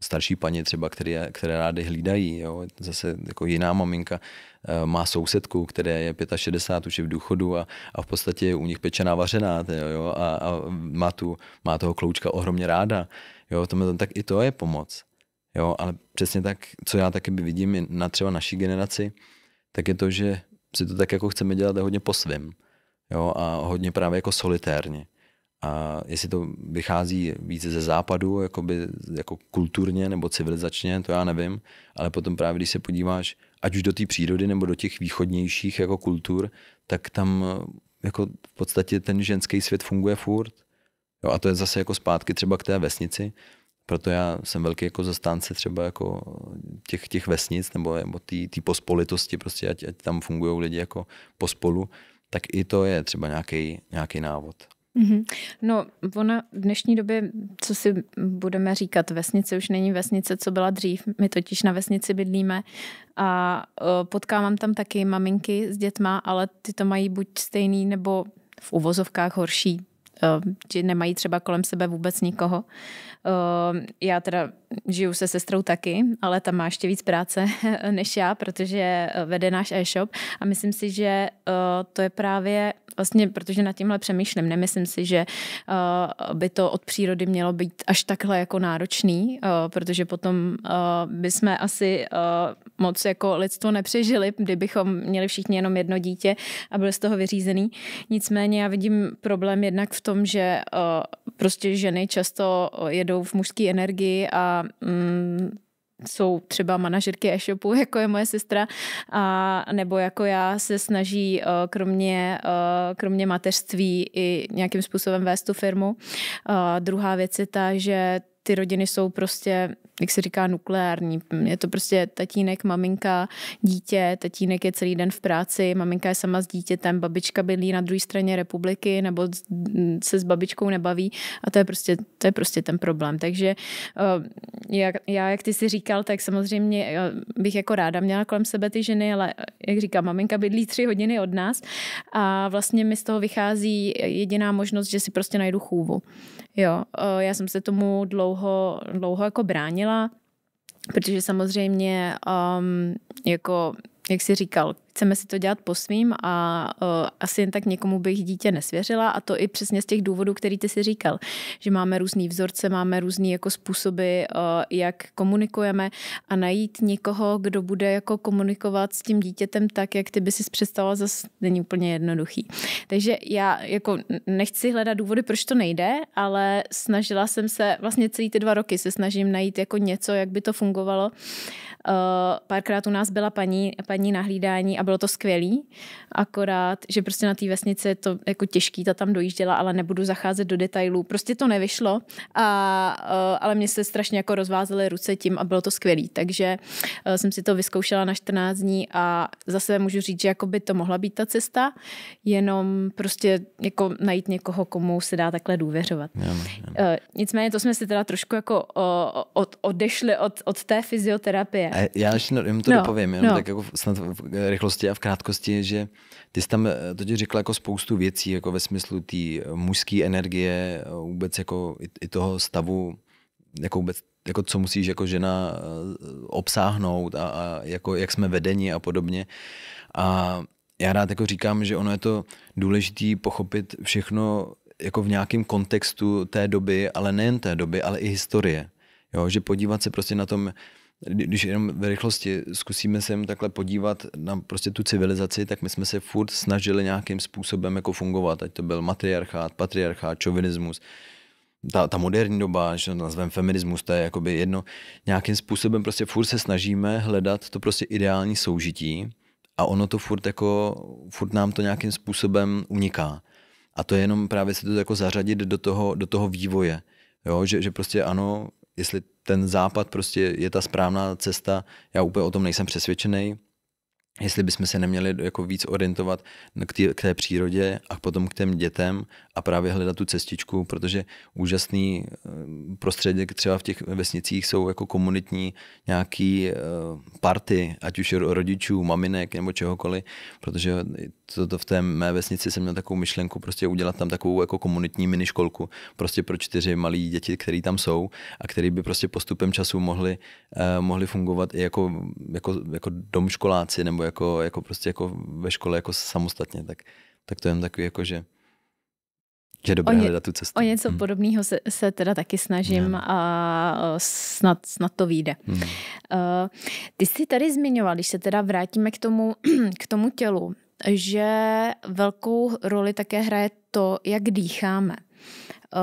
starší paní třeba, které, které rády hlídají. Jo. Zase jako jiná maminka eh, má sousedku, která je 65, už je v důchodu a, a v podstatě je u nich pečená vařená jo, jo, a, a má, tu, má toho kloučka ohromně ráda. Jo, to tak i to je pomoc. Jo, ale přesně tak, co já taky vidím na třeba naší generaci, tak je to, že si to tak jako chceme dělat hodně po svém. Jo, a hodně právě jako solitérně. A jestli to vychází více ze západu, jakoby, jako kulturně nebo civilizačně, to já nevím, ale potom právě, když se podíváš, ať už do té přírody nebo do těch východnějších jako kultur, tak tam jako v podstatě ten ženský svět funguje furt. Jo, a to je zase jako zpátky třeba k té vesnici, proto já jsem velký jako zastánce třeba jako těch, těch vesnic nebo, nebo té pospolitosti, prostě ať, ať tam fungují lidi jako pospolu, tak i to je třeba nějaký návod. Mm-hmm. No, ona v dnešní době, co si budeme říkat, vesnice už není vesnice, co byla dřív. My totiž na vesnici bydlíme a e, potkávám tam taky maminky s dětma, ale ty to mají buď stejný nebo v uvozovkách horší, že nemají třeba kolem sebe vůbec nikoho. Ehm, já teda žiju se sestrou taky, ale tam má ještě víc práce než já, protože eh, vede náš e-shop a myslím si, že eh, to je právě vlastně, protože nad tímhle přemýšlím, nemyslím si, že eh, by to od přírody mělo být až takhle jako náročný, protože potom jsme asi moc jako lidstvo nepřežili, kdybychom měli všichni jenom jedno dítě a byli z toho vyřízený. Nicméně já vidím problém jednak v tom, že prostě ženy často jedou žijou v mužské energii a mm, jsou třeba manažerky e-shopu, jako je moje sestra, a, nebo jako já se snaží eh, kromě, eh, kromě mateřství i nějakým způsobem vést tu firmu. A eh, druhá věc je ta, že ty rodiny jsou prostě jak se říká, nukleární. Je to prostě tatínek, maminka, dítě, tatínek je celý den v práci, maminka je sama s dítětem, babička bydlí na druhé straně republiky nebo se s babičkou nebaví a to je prostě, to je prostě ten problém. Takže eh, já, já, jak ty si říkal, tak samozřejmě eh, bych jako ráda měla kolem sebe ty ženy, ale eh, jak říkám, maminka bydlí tři hodiny od nás a vlastně mi z toho vychází jediná možnost, že si prostě najdu chůvu. Jo, já jsem se tomu dlouho, dlouho jako bránila, zmínila, protože samozřejmě, um, jako, jak si říkal, chceme si to dělat po svým a uh, asi jen tak někomu bych dítě nesvěřila a to i přesně z těch důvodů, který ty si říkal, že máme různý vzorce, máme různý jako způsoby, uh, jak komunikujeme a najít někoho, kdo bude jako komunikovat s tím dítětem tak, jak ty by si představila, zase není úplně jednoduchý. Takže já jako nechci hledat důvody, proč to nejde, ale snažila jsem se, vlastně celý ty dva roky se snažím najít jako něco, jak by to fungovalo. Uh, párkrát u nás byla paní, paní nahlídání a bylo to skvělý, akorát, že prostě na té vesnici je to jako těžký, ta tam dojížděla, ale nebudu zacházet do detailů. Prostě to nevyšlo, a, eh, ale mě se strašně jako rozvázely ruce tím a bylo to skvělý. Takže eh, jsem si to vyzkoušela na 14 dní a zase můžu říct, že jako by to mohla být ta cesta, jenom prostě jako najít někoho, komu se dá takhle důvěřovat. Jem, jem. Eh, nicméně to jsme si teda trošku jako od, odešli od, od té fyzioterapie. A já ještě to no, dopovím, jenom no. tak jako snad rychlo rychlosti a v krátkosti, že ty jsi tam eh, totiž řekla jako spoustu věcí, jako ve smyslu té eh, mužské energie, eh, vůbec jako i, i toho stavu, jako vůbec jako co musíš jako žena obsáhnout a, a jako jak jsme vedeni a podobně. A já rád jako říkám, že ono je to důležité pochopit všechno jako v nějakém kontextu té doby, ale nejen té doby, ale i historie. Jo, že podívat se prostě na tom, když jenom v rychlosti zkusíme se jim takhle podívat na prostě tu civilizaci, tak my jsme se furt snažili nějakým způsobem jako fungovat, ať to byl matriarchát, patriarchát, čovinismus, ta, ta moderní doba, že to nazveme feminismus, to je jakoby jedno, nějakým způsobem prostě furt se snažíme hledat to prostě ideální soužití a ono to furt jako, furt nám to nějakým způsobem uniká. A to je jenom právě se to jako zařadit do toho, do toho vývoje, jo? Že, že prostě ano, jestli ten západ prostě je ta správná cesta. Já úplně o tom nejsem přesvědčený. Jestli bychom se neměli jako víc orientovat k, tý, k té přírodě a potom k těm dětem a právě hledat tu cestičku, protože úžasný eh, prostředek třeba v těch vesnicích jsou jako komunitní nějaký eh, party, ať už rodičů, maminek nebo čehokoliv, protože to, to v té mé vesnici jsem měl takovou myšlenku prostě udělat tam takovou jako komunitní miniškolku prostě pro čtyři malí děti, které tam jsou a který by prostě postupem času mohli, eh, mohli fungovat i jako, jako, jako domškoláci nebo jako, jako prostě jako ve škole jako samostatně, tak, tak to je jen takový jako, že že dobré ně, hledat tu cestu. O něco hmm. podobného se, se teda taky snažím yeah. Hmm. a snad, snad to vyjde. Hmm. Uh, ty jsi tady zmiňoval, když se teda vrátíme k tomu, k tomu tělu, že velkou roli také hraje to, jak dýcháme. Uh,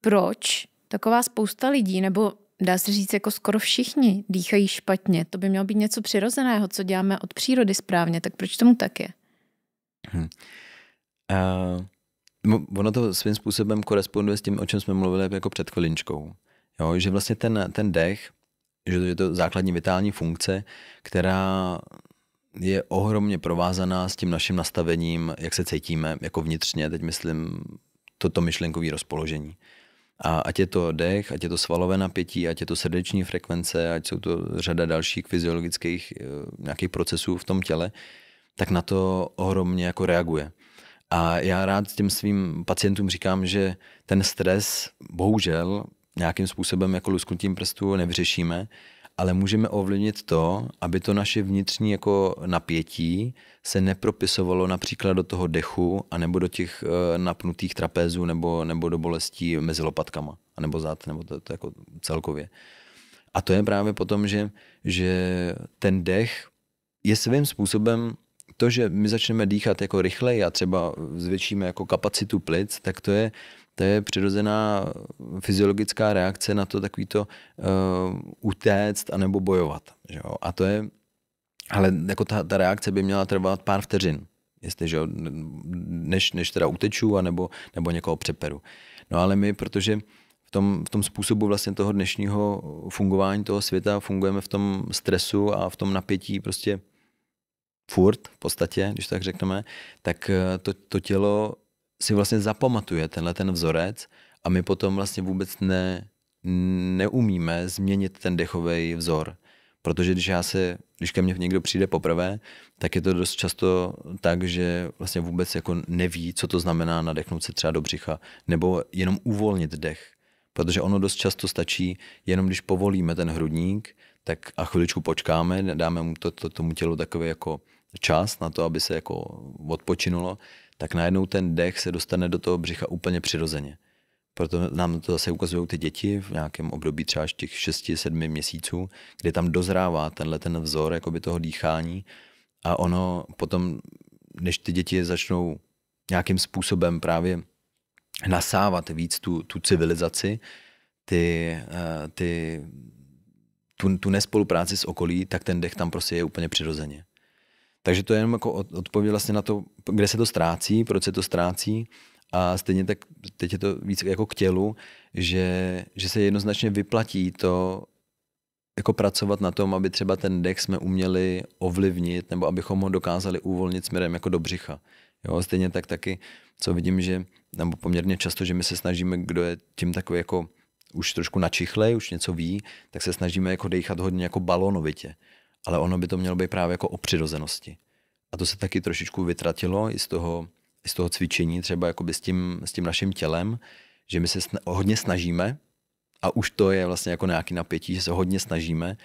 proč taková spousta lidí, nebo dá se říct, jako skoro všichni dýchají špatně. To by mělo být něco přirozeného, co děláme od přírody správně, tak proč tomu tak je? Hmm. Uh, ono to svým způsobem koresponduje s tím, o čem jsme mluvili jako před chviličkou. Jo, že vlastně ten, ten dech, že to je to základní vitální funkce, která je ohromně provázaná s tím naším nastavením, jak se cítíme jako vnitřně, teď myslím toto myšlenkové rozpoložení. A ať je to dech, ať je to svalové napětí, ať je to srdeční frekvence, ať jsou to řada dalších fyziologických eh, nějakých procesů v tom těle, tak na to ohromně jako reaguje. A já rád těm svým pacientům říkám, že ten stres bohužel nějakým způsobem jako lusknutím prstů nevyřešíme, ale můžeme ovlivnit to, aby to naše vnitřní jako napětí se nepropisovalo například do toho dechu anebo do těch eh, napnutých trapezů nebo, nebo do bolestí mezi lopatkama anebo zad, nebo to, to jako celkově. A to je právě potom, že, že ten dech je svým způsobem to, že my začneme dýchat jako rychleji a třeba zvětšíme jako kapacitu plic, tak to je, to je přirozená fyziologická reakce na to takovýto uh, eh, utéct anebo bojovat. Že jo? A to je, ale jako ta, ta reakce by měla trvat pár vteřin, jestli, že jo? Než, než teda uteču anebo, nebo někoho přeperu. No ale my, protože v tom, v tom způsobu vlastně toho dnešního fungování toho světa fungujeme v tom stresu a v tom napětí prostě furt v podstatě, když tak řekneme, tak eh, to, to tělo si vlastně zapamatuje tenhle ten vzorec a my potom vlastně vůbec ne, neumíme změnit ten dechový vzor. Protože když já se, když ke mně někdo přijde poprvé, tak je to dost často tak, že vlastně vůbec jako neví, co to znamená nadechnout se třeba do břicha, nebo jenom uvolnit dech. Protože ono dost často stačí, jenom když povolíme ten hrudník, tak a chviličku počkáme, dáme mu to, to, tomu tělu takový jako čas na to, aby se jako odpočinulo, tak najednou ten dech se dostane do toho břicha úplně přirozeně. Proto nám to zase ukazují ty děti v nějakém období třeba až těch 6-7 měsíců, kdy tam dozrává tenhle ten vzor jakoby toho dýchání a ono potom, než ty děti začnou nějakým způsobem právě nasávat víc tu, tu civilizaci, ty, eh, ty, tu, tu nespolupráci s okolí, tak ten dech tam prostě je úplně přirozeně. Takže to je jenom jako odpověď vlastně na to, kde se to ztrácí, proč se to ztrácí. A stejně tak teď je to víc jako k tělu, že, že se jednoznačně vyplatí to jako pracovat na tom, aby třeba ten dech jsme uměli ovlivnit, nebo abychom ho dokázali uvolnit směrem jako do břicha. Jo, stejně tak taky, co vidím, že, nebo poměrně často, že my se snažíme, kdo je tím takový jako už trošku načichlej, už něco ví, tak se snažíme jako dechat hodně jako balonovitě ale ono by to mělo být právě jako o přirozenosti. A to se taky trošičku vytratilo i z toho, i z toho cvičení, třeba s tím, s tím naším tělem, že my se sna- hodně snažíme a už to je vlastně jako nějaký napětí, že se hodně snažíme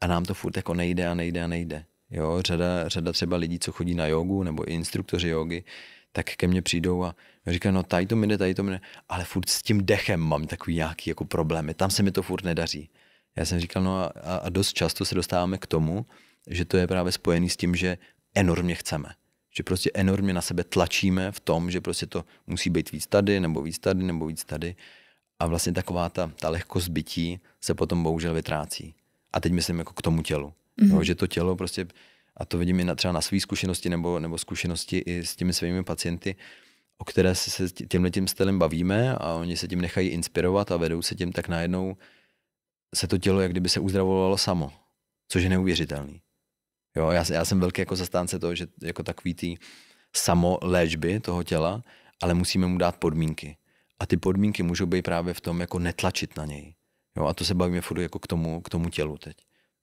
a nám to furt jako nejde a nejde a nejde. Jo, řada, řada třeba lidí, co chodí na jogu nebo i instruktoři jogy, tak ke mně přijdou a říkají, no tady to mi jde, tady to mi jde, ale furt s tím dechem mám takový nějaký jako problémy, tam se mi to furt nedaří. Já jsem říkal, no a, a dost často se dostáváme k tomu, že to je právě spojený s tím, že enormně chceme. Že prostě enormně na sebe tlačíme v tom, že prostě to musí být víc tady, nebo víc tady, nebo víc tady. A vlastně taková ta, ta lehkost bytí se potom bohužel vytrácí. A teď myslím jako k tomu tělu. Mm-hmm. No, že to tělo prostě, a to vidím i na, třeba na své zkušenosti nebo, nebo zkušenosti i s těmi svými pacienty, o které se, se tímhle tím stylem bavíme a oni se tím nechají inspirovat a vedou se tím tak najednou se to tělo jak kdyby se uzdravovalo samo, což je neuvěřitelný. Jo, já, já jsem velký jako zastánce toho, že jako takový ty léčby toho těla, ale musíme mu dát podmínky. A ty podmínky můžou být právě v tom, jako netlačit na něj. Jo, a to se bavíme furt jako k tomu, k tomu tělu teď.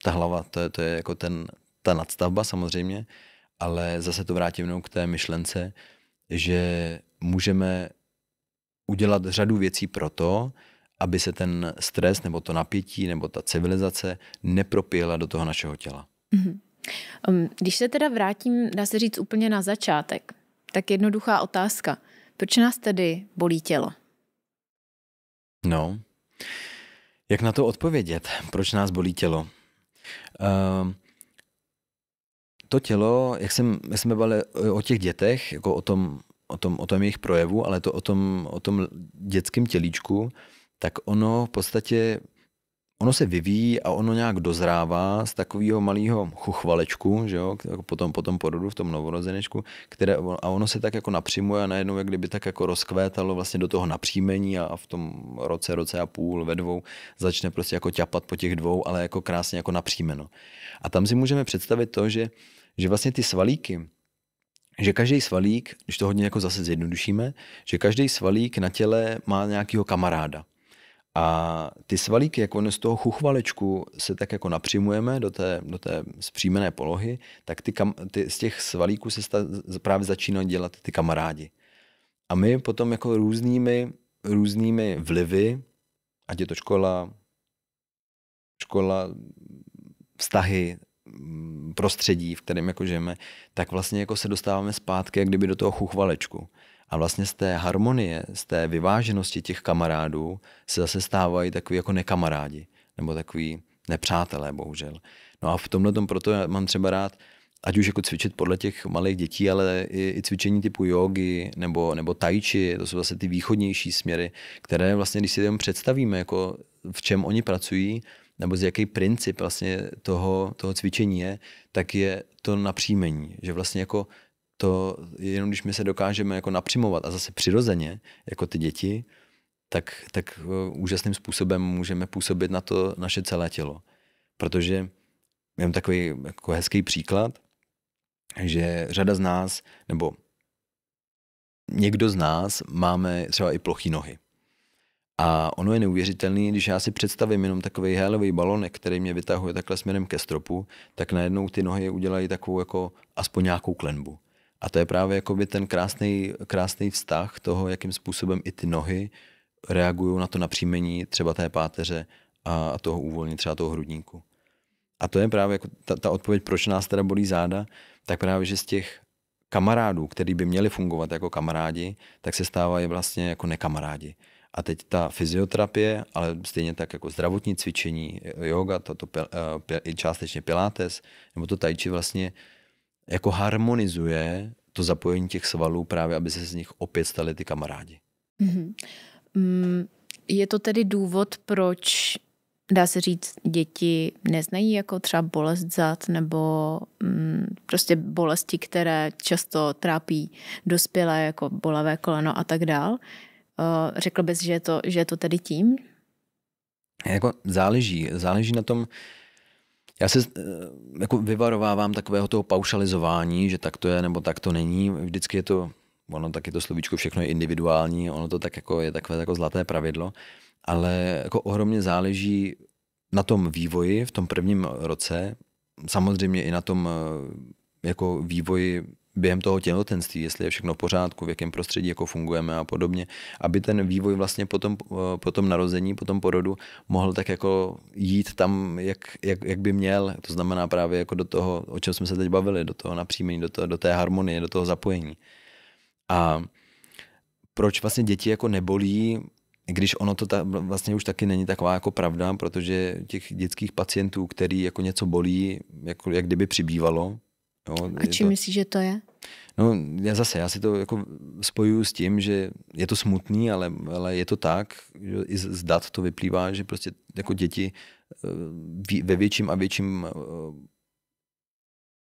Ta hlava, to je, to je jako ten, ta nadstavba samozřejmě, ale zase to vrátím jenom k té myšlence, že můžeme udělat řadu věcí pro to, aby se ten stres nebo to napětí nebo ta civilizace nepropěla do toho našeho těla. Mhm. Um, když se teda vrátím, dá se říct úplně na začátek, tak jednoduchá otázka. Proč nás tedy bolí tělo? No, jak na to odpovědět? Proč nás bolí tělo? Uh, to tělo, jak jsem, my jsme bavili o těch dětech, jako o tom, o tom, o tom jejich projevu, ale to o tom, o tom dětském tělíčku, tak ono v podstatě ono se vyvíjí a ono nějak dozrává z takového malého chuchvalečku, že jo, jako potom, potom porodu v tom novorozenečku, které, a ono se tak jako napřimuje a najednou jak kdyby tak jako rozkvétalo vlastně do toho napřímení a v tom roce, roce a půl, ve dvou začne prostě jako ťapat po těch dvou, ale jako krásně jako napřímeno. A tam si můžeme představit to, že, že vlastně ty svalíky, že každý svalík, když to hodně jako zase zjednodušíme, že každý svalík na těle má nějakého kamaráda. A ty svalíky, jako z toho chuchvalečku se tak jako napřimujeme do té, do té zpřímené polohy, tak ty, kam, ty z těch svalíků se sta, právě začínají dělat ty kamarádi. A my potom jako různými, různými vlivy, ať je to škola, škola, vztahy, mm, prostředí, v kterém jako žijeme, tak vlastně jako se dostáváme zpátky jak kdyby do toho chuchvalečku. A vlastně z té harmonie, z té vyváženosti těch kamarádů se zase stávají takový jako nekamarádi, nebo takový nepřátelé, bohužel. No a v tomhle tom proto já mám třeba rád, ať už jako cvičit podle těch malých dětí, ale i, i cvičení typu jogi nebo, nebo tai chi, to jsou zase ty východnější směry, které vlastně, když si jenom představíme, jako v čem oni pracují, nebo z jaký princip vlastně toho, toho cvičení je, tak je to napříjmení, že vlastně jako to jenom když my se dokážeme jako napřimovat a zase přirozeně, jako ty děti, tak, tak eh, úžasným způsobem můžeme působit na to naše celé tělo. Protože mám takový jako hezký příklad, že řada z nás, nebo někdo z nás máme třeba i plochý nohy. A ono je neuvěřitelné, když já si představím jenom takový hélový balonek, který mě vytahuje takhle směrem ke stropu, tak najednou ty nohy udělají takovou jako aspoň nějakou klenbu. A to je právě jakoby ten krásný, krásný vztah toho, jakým způsobem i ty nohy reagují na to napřímení, třeba té páteře a toho uvolnění třeba toho hrudníku. A to je právě jako ta, ta odpověď, proč nás teda bolí záda, tak právě, že z těch kamarádů, který by měli fungovat jako kamarádi, tak se stávají vlastně jako nekamarádi. A teď ta fyzioterapie, ale stejně tak jako zdravotní cvičení, yoga, toto to, eh, i částečně pilates, nebo to tajči vlastně jako harmonizuje to zapojení těch svalů právě, aby se z nich opět stali ty kamarádi. Mm-hmm. Mm, je to tedy důvod, proč dá se říct, děti neznají jako třeba bolest zad nebo mm, prostě bolesti, které často trápí dospělé, jako bolavé koleno a tak dál. Eh, řekl bys, že je to, že je to tedy tím? Jako záleží. Záleží na tom, já se eh, jako vyvarovávám takového toho paušalizování, že tak to je nebo tak to není. Vždycky je to, ono taky to slovíčko všechno je individuální, ono to tak jako je takové jako zlaté pravidlo, ale jako ohromně záleží na tom vývoji v tom prvním roce, samozřejmě i na tom eh, jako vývoji během toho těhotenství, jestli je všechno v pořádku, v jakém prostředí jako fungujeme a podobně, aby ten vývoj vlastně po tom, eh, po tom narození, po tom porodu mohl tak jako jít tam, jak, jak, jak by měl. To znamená právě jako do toho, o čem jsme se teď bavili, do toho napříjmení, do, toho, do té harmonie, do toho zapojení. A proč vlastně děti jako nebolí, když ono to ta, vlastně už taky není taková jako pravda, protože těch dětských pacientů, který jako něco bolí, jako, jak kdyby přibývalo, Jo, no, a čím to... myslíš, že to je? No, já zase, já si to jako spojuju s tím, že je to smutný, ale, ale je to tak, že i z dat to vyplývá, že prostě jako děti eh, ve větším a větším eh,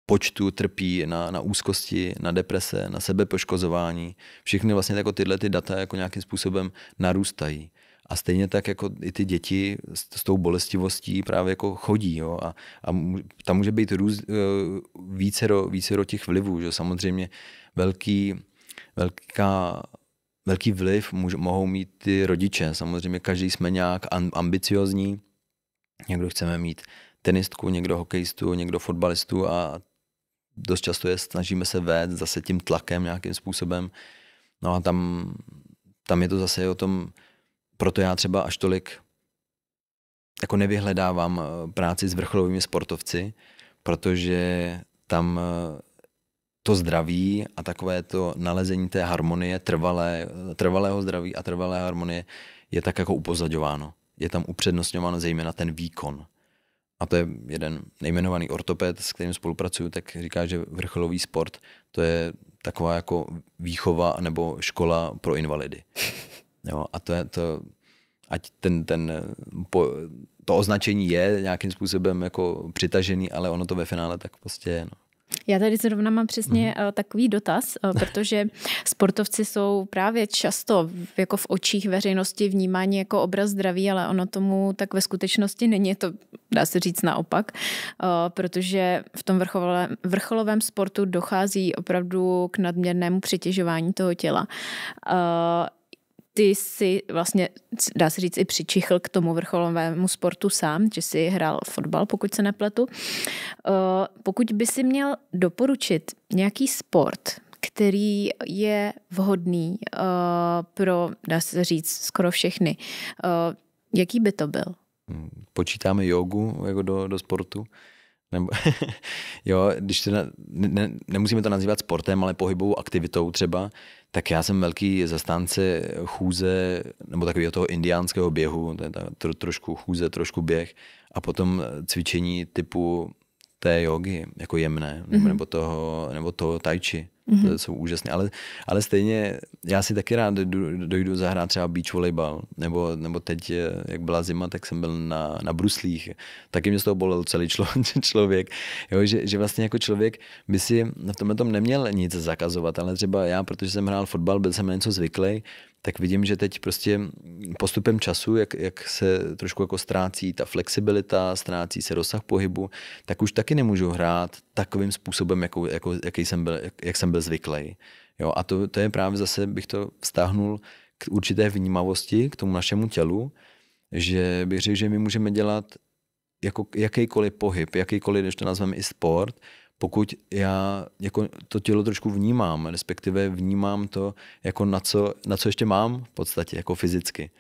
počtu trpí na, na úzkosti, na deprese, na sebepoškozování. Všechny vlastně jako tyhle ty data jako nějakým způsobem narůstají. A stejně tak jako i ty děti s, s tou bolestivostí právě jako chodí. Jo? A, a tam může být růz, eh, vícero, vícero těch vlivů. Že? Samozřejmě velký, velká, velký vliv můž, mohou mít ty rodiče. Samozřejmě každý jsme nějak ambiciozní. Někdo chceme mít tenistku, někdo hokejistu, někdo fotbalistu a dost často je snažíme se vést zase tím tlakem nějakým způsobem. No a tam, tam je to zase o tom proto já třeba až tolik jako nevyhledávám eh, práci s vrcholovými sportovci, protože tam eh, to zdraví a takové to nalezení té harmonie, trvalé, eh, trvalého zdraví a trvalé harmonie je tak jako upozaďováno. Je tam upřednostňováno zejména ten výkon. A to je jeden nejmenovaný ortoped, s kterým spolupracuju, tak říká, že vrcholový sport to je taková jako výchova nebo škola pro invalidy. Jo, a to, je to ať ten, ten po, to označení je nějakým způsobem jako přitažený, ale ono to ve finále tak prostě je. No. Já tady zrovna mám přesně mm. takový dotaz, eh, protože sportovci jsou právě často jako v očích veřejnosti vnímáni jako obraz zdraví, ale ono tomu tak ve skutečnosti není. to dá se říct naopak, eh, protože v tom vrcholovém, vrcholovém sportu dochází opravdu k nadměrnému přetěžování toho těla ty jsi vlastně, dá se říct, i přičichl k tomu vrcholovému sportu sám, že jsi hrál fotbal, pokud se nepletu. Eh, pokud by si měl doporučit nějaký sport, který je vhodný eh, pro, dá se říct, skoro všechny, eh, jaký by to byl? Hmm, počítáme jogu jako do, do sportu. Nebo, jo, když teda, ne, ne, nemusíme to nazývat sportem, ale pohybovou aktivitou třeba, tak já jsem velký zastánce chůze, nebo takového toho indiánského běhu, to je ta, tro, trošku chůze, trošku běh, a potom cvičení typu té jogy, jako jemné, mm-hmm. nebo toho, nebo toho tai chi. Mm-hmm. To jsou úžasné. Ale, ale stejně já si taky rád dojdu, dojdu zahrát třeba beach volleyball, Nebo, nebo teď, jak byla zima, tak jsem byl na, na bruslích. Taky mě z toho bolel celý člo, člověk. Jo, že, že vlastně jako člověk by si v tomhle tom neměl nic zakazovat. Ale třeba já, protože jsem hrál fotbal, byl jsem na něco zvyklý, tak vidím, že teď prostě postupem času, jak, jak se trošku jako ztrácí ta flexibilita, ztrácí se rozsah pohybu, tak už taky nemůžu hrát takovým způsobem, jako, jako, jaký jsem byl, jak, jak jsem byl zvyklý. Jo, a to, to je právě zase, bych to vztahnul k určité vnímavosti, k tomu našemu tělu, že bych řekl, že my můžeme dělat jako jakýkoliv pohyb, jakýkoliv, když to nazveme i sport, pokud já jako to tělo trošku vnímám, respektive vnímám to, jako na co, na co ještě mám v podstatě, jako fyzicky.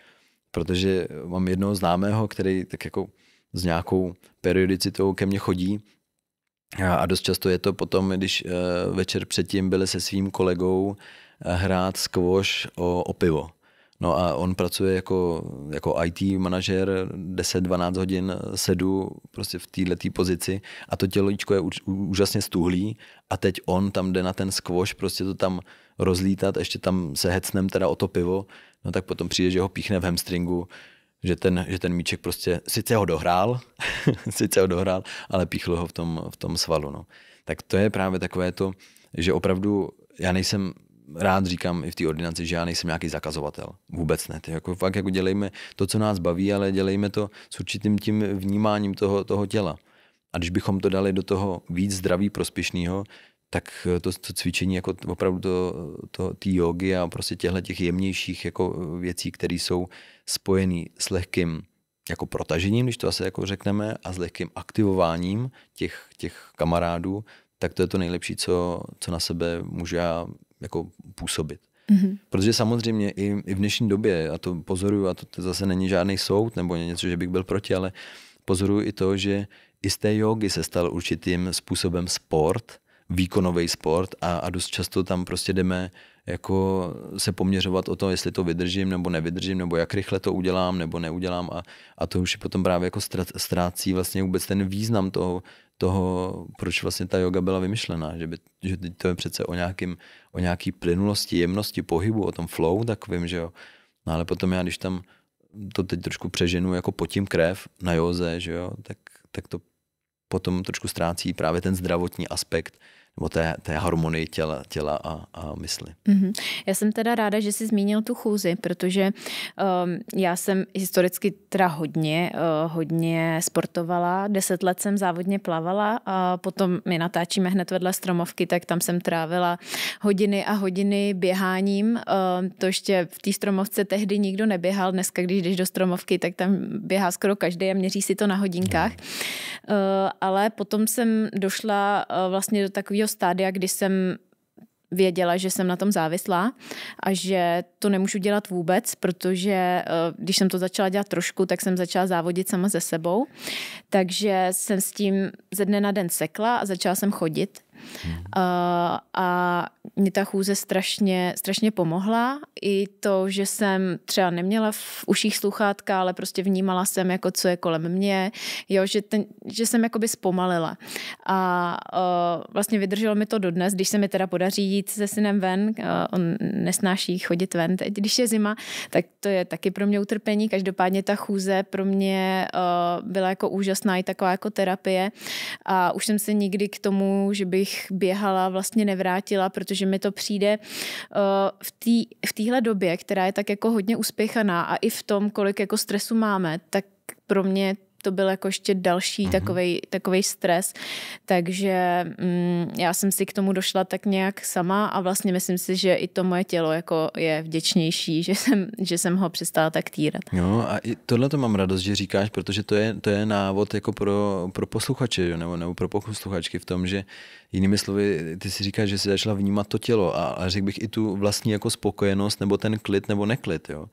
Protože mám jednoho známého, který tak jako s nějakou periodicitou ke mně chodí a dost často je to potom, když eh, večer předtím byli se svým kolegou eh, hrát skvoš o, o pivo. No a on pracuje jako, jako IT manažer 10-12 hodin sedu prostě v této pozici a to těločko je úžasně stuhlý a teď on tam jde na ten skvoš, prostě to tam rozlítat, ještě tam se hecnem teda o to pivo, no tak potom přijde, že ho píchne v hamstringu, že ten, že ten míček prostě sice ho dohrál, sice ho dohrál, ale píchl ho v tom, v tom svalu. No. Tak to je právě takové to, že opravdu já nejsem rád říkám i v té ordinaci, že já nejsem nějaký zakazovatel. Vůbec ne. Ty jako fakt jako dělejme to, co nás baví, ale dělejme to s určitým tím vnímáním toho, toho těla. A když bychom to dali do toho víc zdraví prospěšného, tak eh, to, to cvičení jako opravdu to, to, ty jogy a prostě těchto těch jemnějších jako eh, věcí, které jsou spojené s lehkým jako protažením, když to asi jako řekneme, a s lehkým aktivováním těch, těch kamarádů, tak to je to nejlepší, co, co na sebe můžu já jako působit. Mm-hmm. Protože samozřejmě i, i v dnešní době, a to pozoruju, a to, zase není žádný soud nebo něco, že bych byl proti, ale pozoruju i to, že i z té jogy se stal určitým způsobem sport, výkonový sport a, a dost často tam prostě jdeme jako se poměřovat o to, jestli to vydržím nebo nevydržím, nebo jak rychle to udělám nebo neudělám a, a to už je potom právě jako ztrácí vlastně vůbec ten význam toho, toho, proč vlastně ta yoga byla vymyšlená, že, by, že to je přece o, nějakým, o nějaký plynulosti, jemnosti pohybu, o tom flow takovým, že jo. No ale potom já, když tam to teď trošku přeženu, jako potím krev na joze, že jo, tak, tak to potom trošku ztrácí právě ten zdravotní aspekt, nebo té, té harmonii těla, těla a, a mysli. Mm-hmm. Já jsem teda ráda, že jsi zmínil tu chůzi, protože um, já jsem historicky teda hodně, uh, hodně sportovala, deset let jsem závodně plavala a potom my natáčíme hned vedle stromovky, tak tam jsem trávila hodiny a hodiny běháním. Uh, to ještě v té stromovce tehdy nikdo neběhal, dneska když jdeš do stromovky, tak tam běhá skoro každý a měří si to na hodinkách. Mm. Uh, ale potom jsem došla uh, vlastně do takového nějakého stádia, kdy jsem věděla, že jsem na tom závislá a že to nemůžu dělat vůbec, protože eh, když jsem to začala dělat trošku, tak jsem začala závodit sama se sebou. Takže jsem s tím ze dne na den sekla a začala jsem chodit Hmm. Uh, a mě ta chůze strašně, strašně pomohla. I to, že jsem třeba neměla v uších sluchátka, ale prostě vnímala jsem, jako co je kolem mě, jo, že, ten, že jsem jakoby zpomalila. A uh, vlastně vydrželo mi to dodnes, když se mi teda podaří jít se synem ven, uh, on nesnáší chodit ven teď, když je zima, tak to je taky pro mě utrpení. Každopádně ta chůze pro mě uh, byla jako úžasná i taková jako terapie a už jsem se nikdy k tomu, že bych bych běhala, vlastně nevrátila, protože mi to přijde eh, v té v době, která je tak jako hodně uspěchaná a i v tom, kolik jako stresu máme, tak pro mě to byl jako ještě další mhm. takový stres. Takže mm, já jsem si k tomu došla tak nějak sama a vlastně myslím si, že i to moje tělo jako je vděčnější, že jsem, že jsem ho přestala tak týrat. No a tohle to mám radost, že říkáš, protože to je, to je návod jako pro, pro posluchače nebo, nebo pro posluchačky v tom, že Jinými slovy, ty si říkáš, že si začala vnímat to tělo a, a řekl bych i tu vlastní jako spokojenost nebo ten klid nebo neklid. Jo?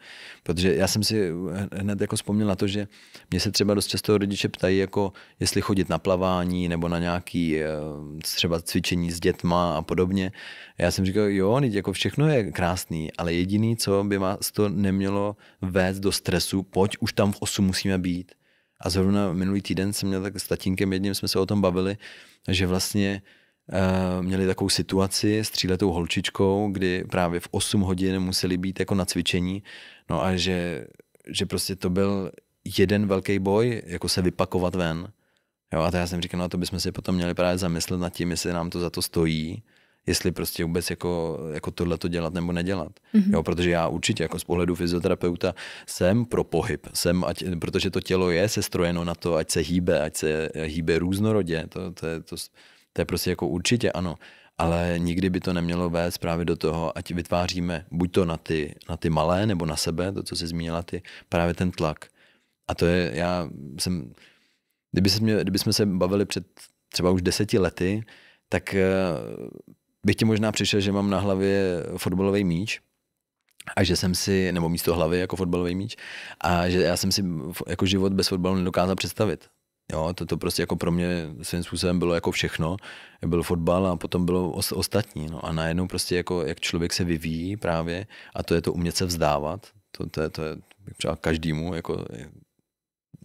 Protože já jsem si hned jako vzpomněl na to, že mě se třeba dost často rodiče ptají, jako jestli chodit na plavání nebo na nějaký eh, třeba cvičení s dětma a podobně. A já jsem říkal, jo, jako všechno je krásný, ale jediný, co by vás to nemělo vést do stresu, pojď, už tam v 8 musíme být. A zrovna minulý týden jsem měl tak s tatínkem jedním, jsme se o tom bavili, že vlastně Eh, měli takovou situaci s tříletou holčičkou, kdy právě v 8 hodin museli být jako na cvičení, no a že, že prostě to byl jeden velký boj, jako se vypakovat ven. Jo, a to já jsem říkal, no a to bychom si potom měli právě zamyslet nad tím, jestli nám to za to stojí, jestli prostě vůbec jako, jako tohle to dělat nebo nedělat. Mm-hmm. Jo, protože já určitě jako z pohledu fyzioterapeuta jsem pro pohyb, jsem, ať, protože to tělo je sestrojeno na to, ať se hýbe, ať se hýbe různorodě, to, to, je, to, to je prostě jako určitě ano, ale nikdy by to nemělo vést právě do toho, ať vytváříme buď to na ty, na ty malé nebo na sebe, to, co jsi zmínila ty, právě ten tlak. A to je, já jsem, kdyby, se mě, kdyby jsme se bavili před třeba už deseti lety, tak eh, bych ti možná přišel, že mám na hlavě fotbalový míč, a že jsem si, nebo místo hlavy jako fotbalový míč, a že já jsem si jako život bez fotbalu nedokázal představit. Jo, to, to prostě jako pro mě svým způsobem bylo jako všechno. Byl fotbal a potom bylo os, ostatní. No. A najednou prostě jako, jak člověk se vyvíjí právě, a to je to umět se vzdávat, to, to, je, to je třeba každému, jako,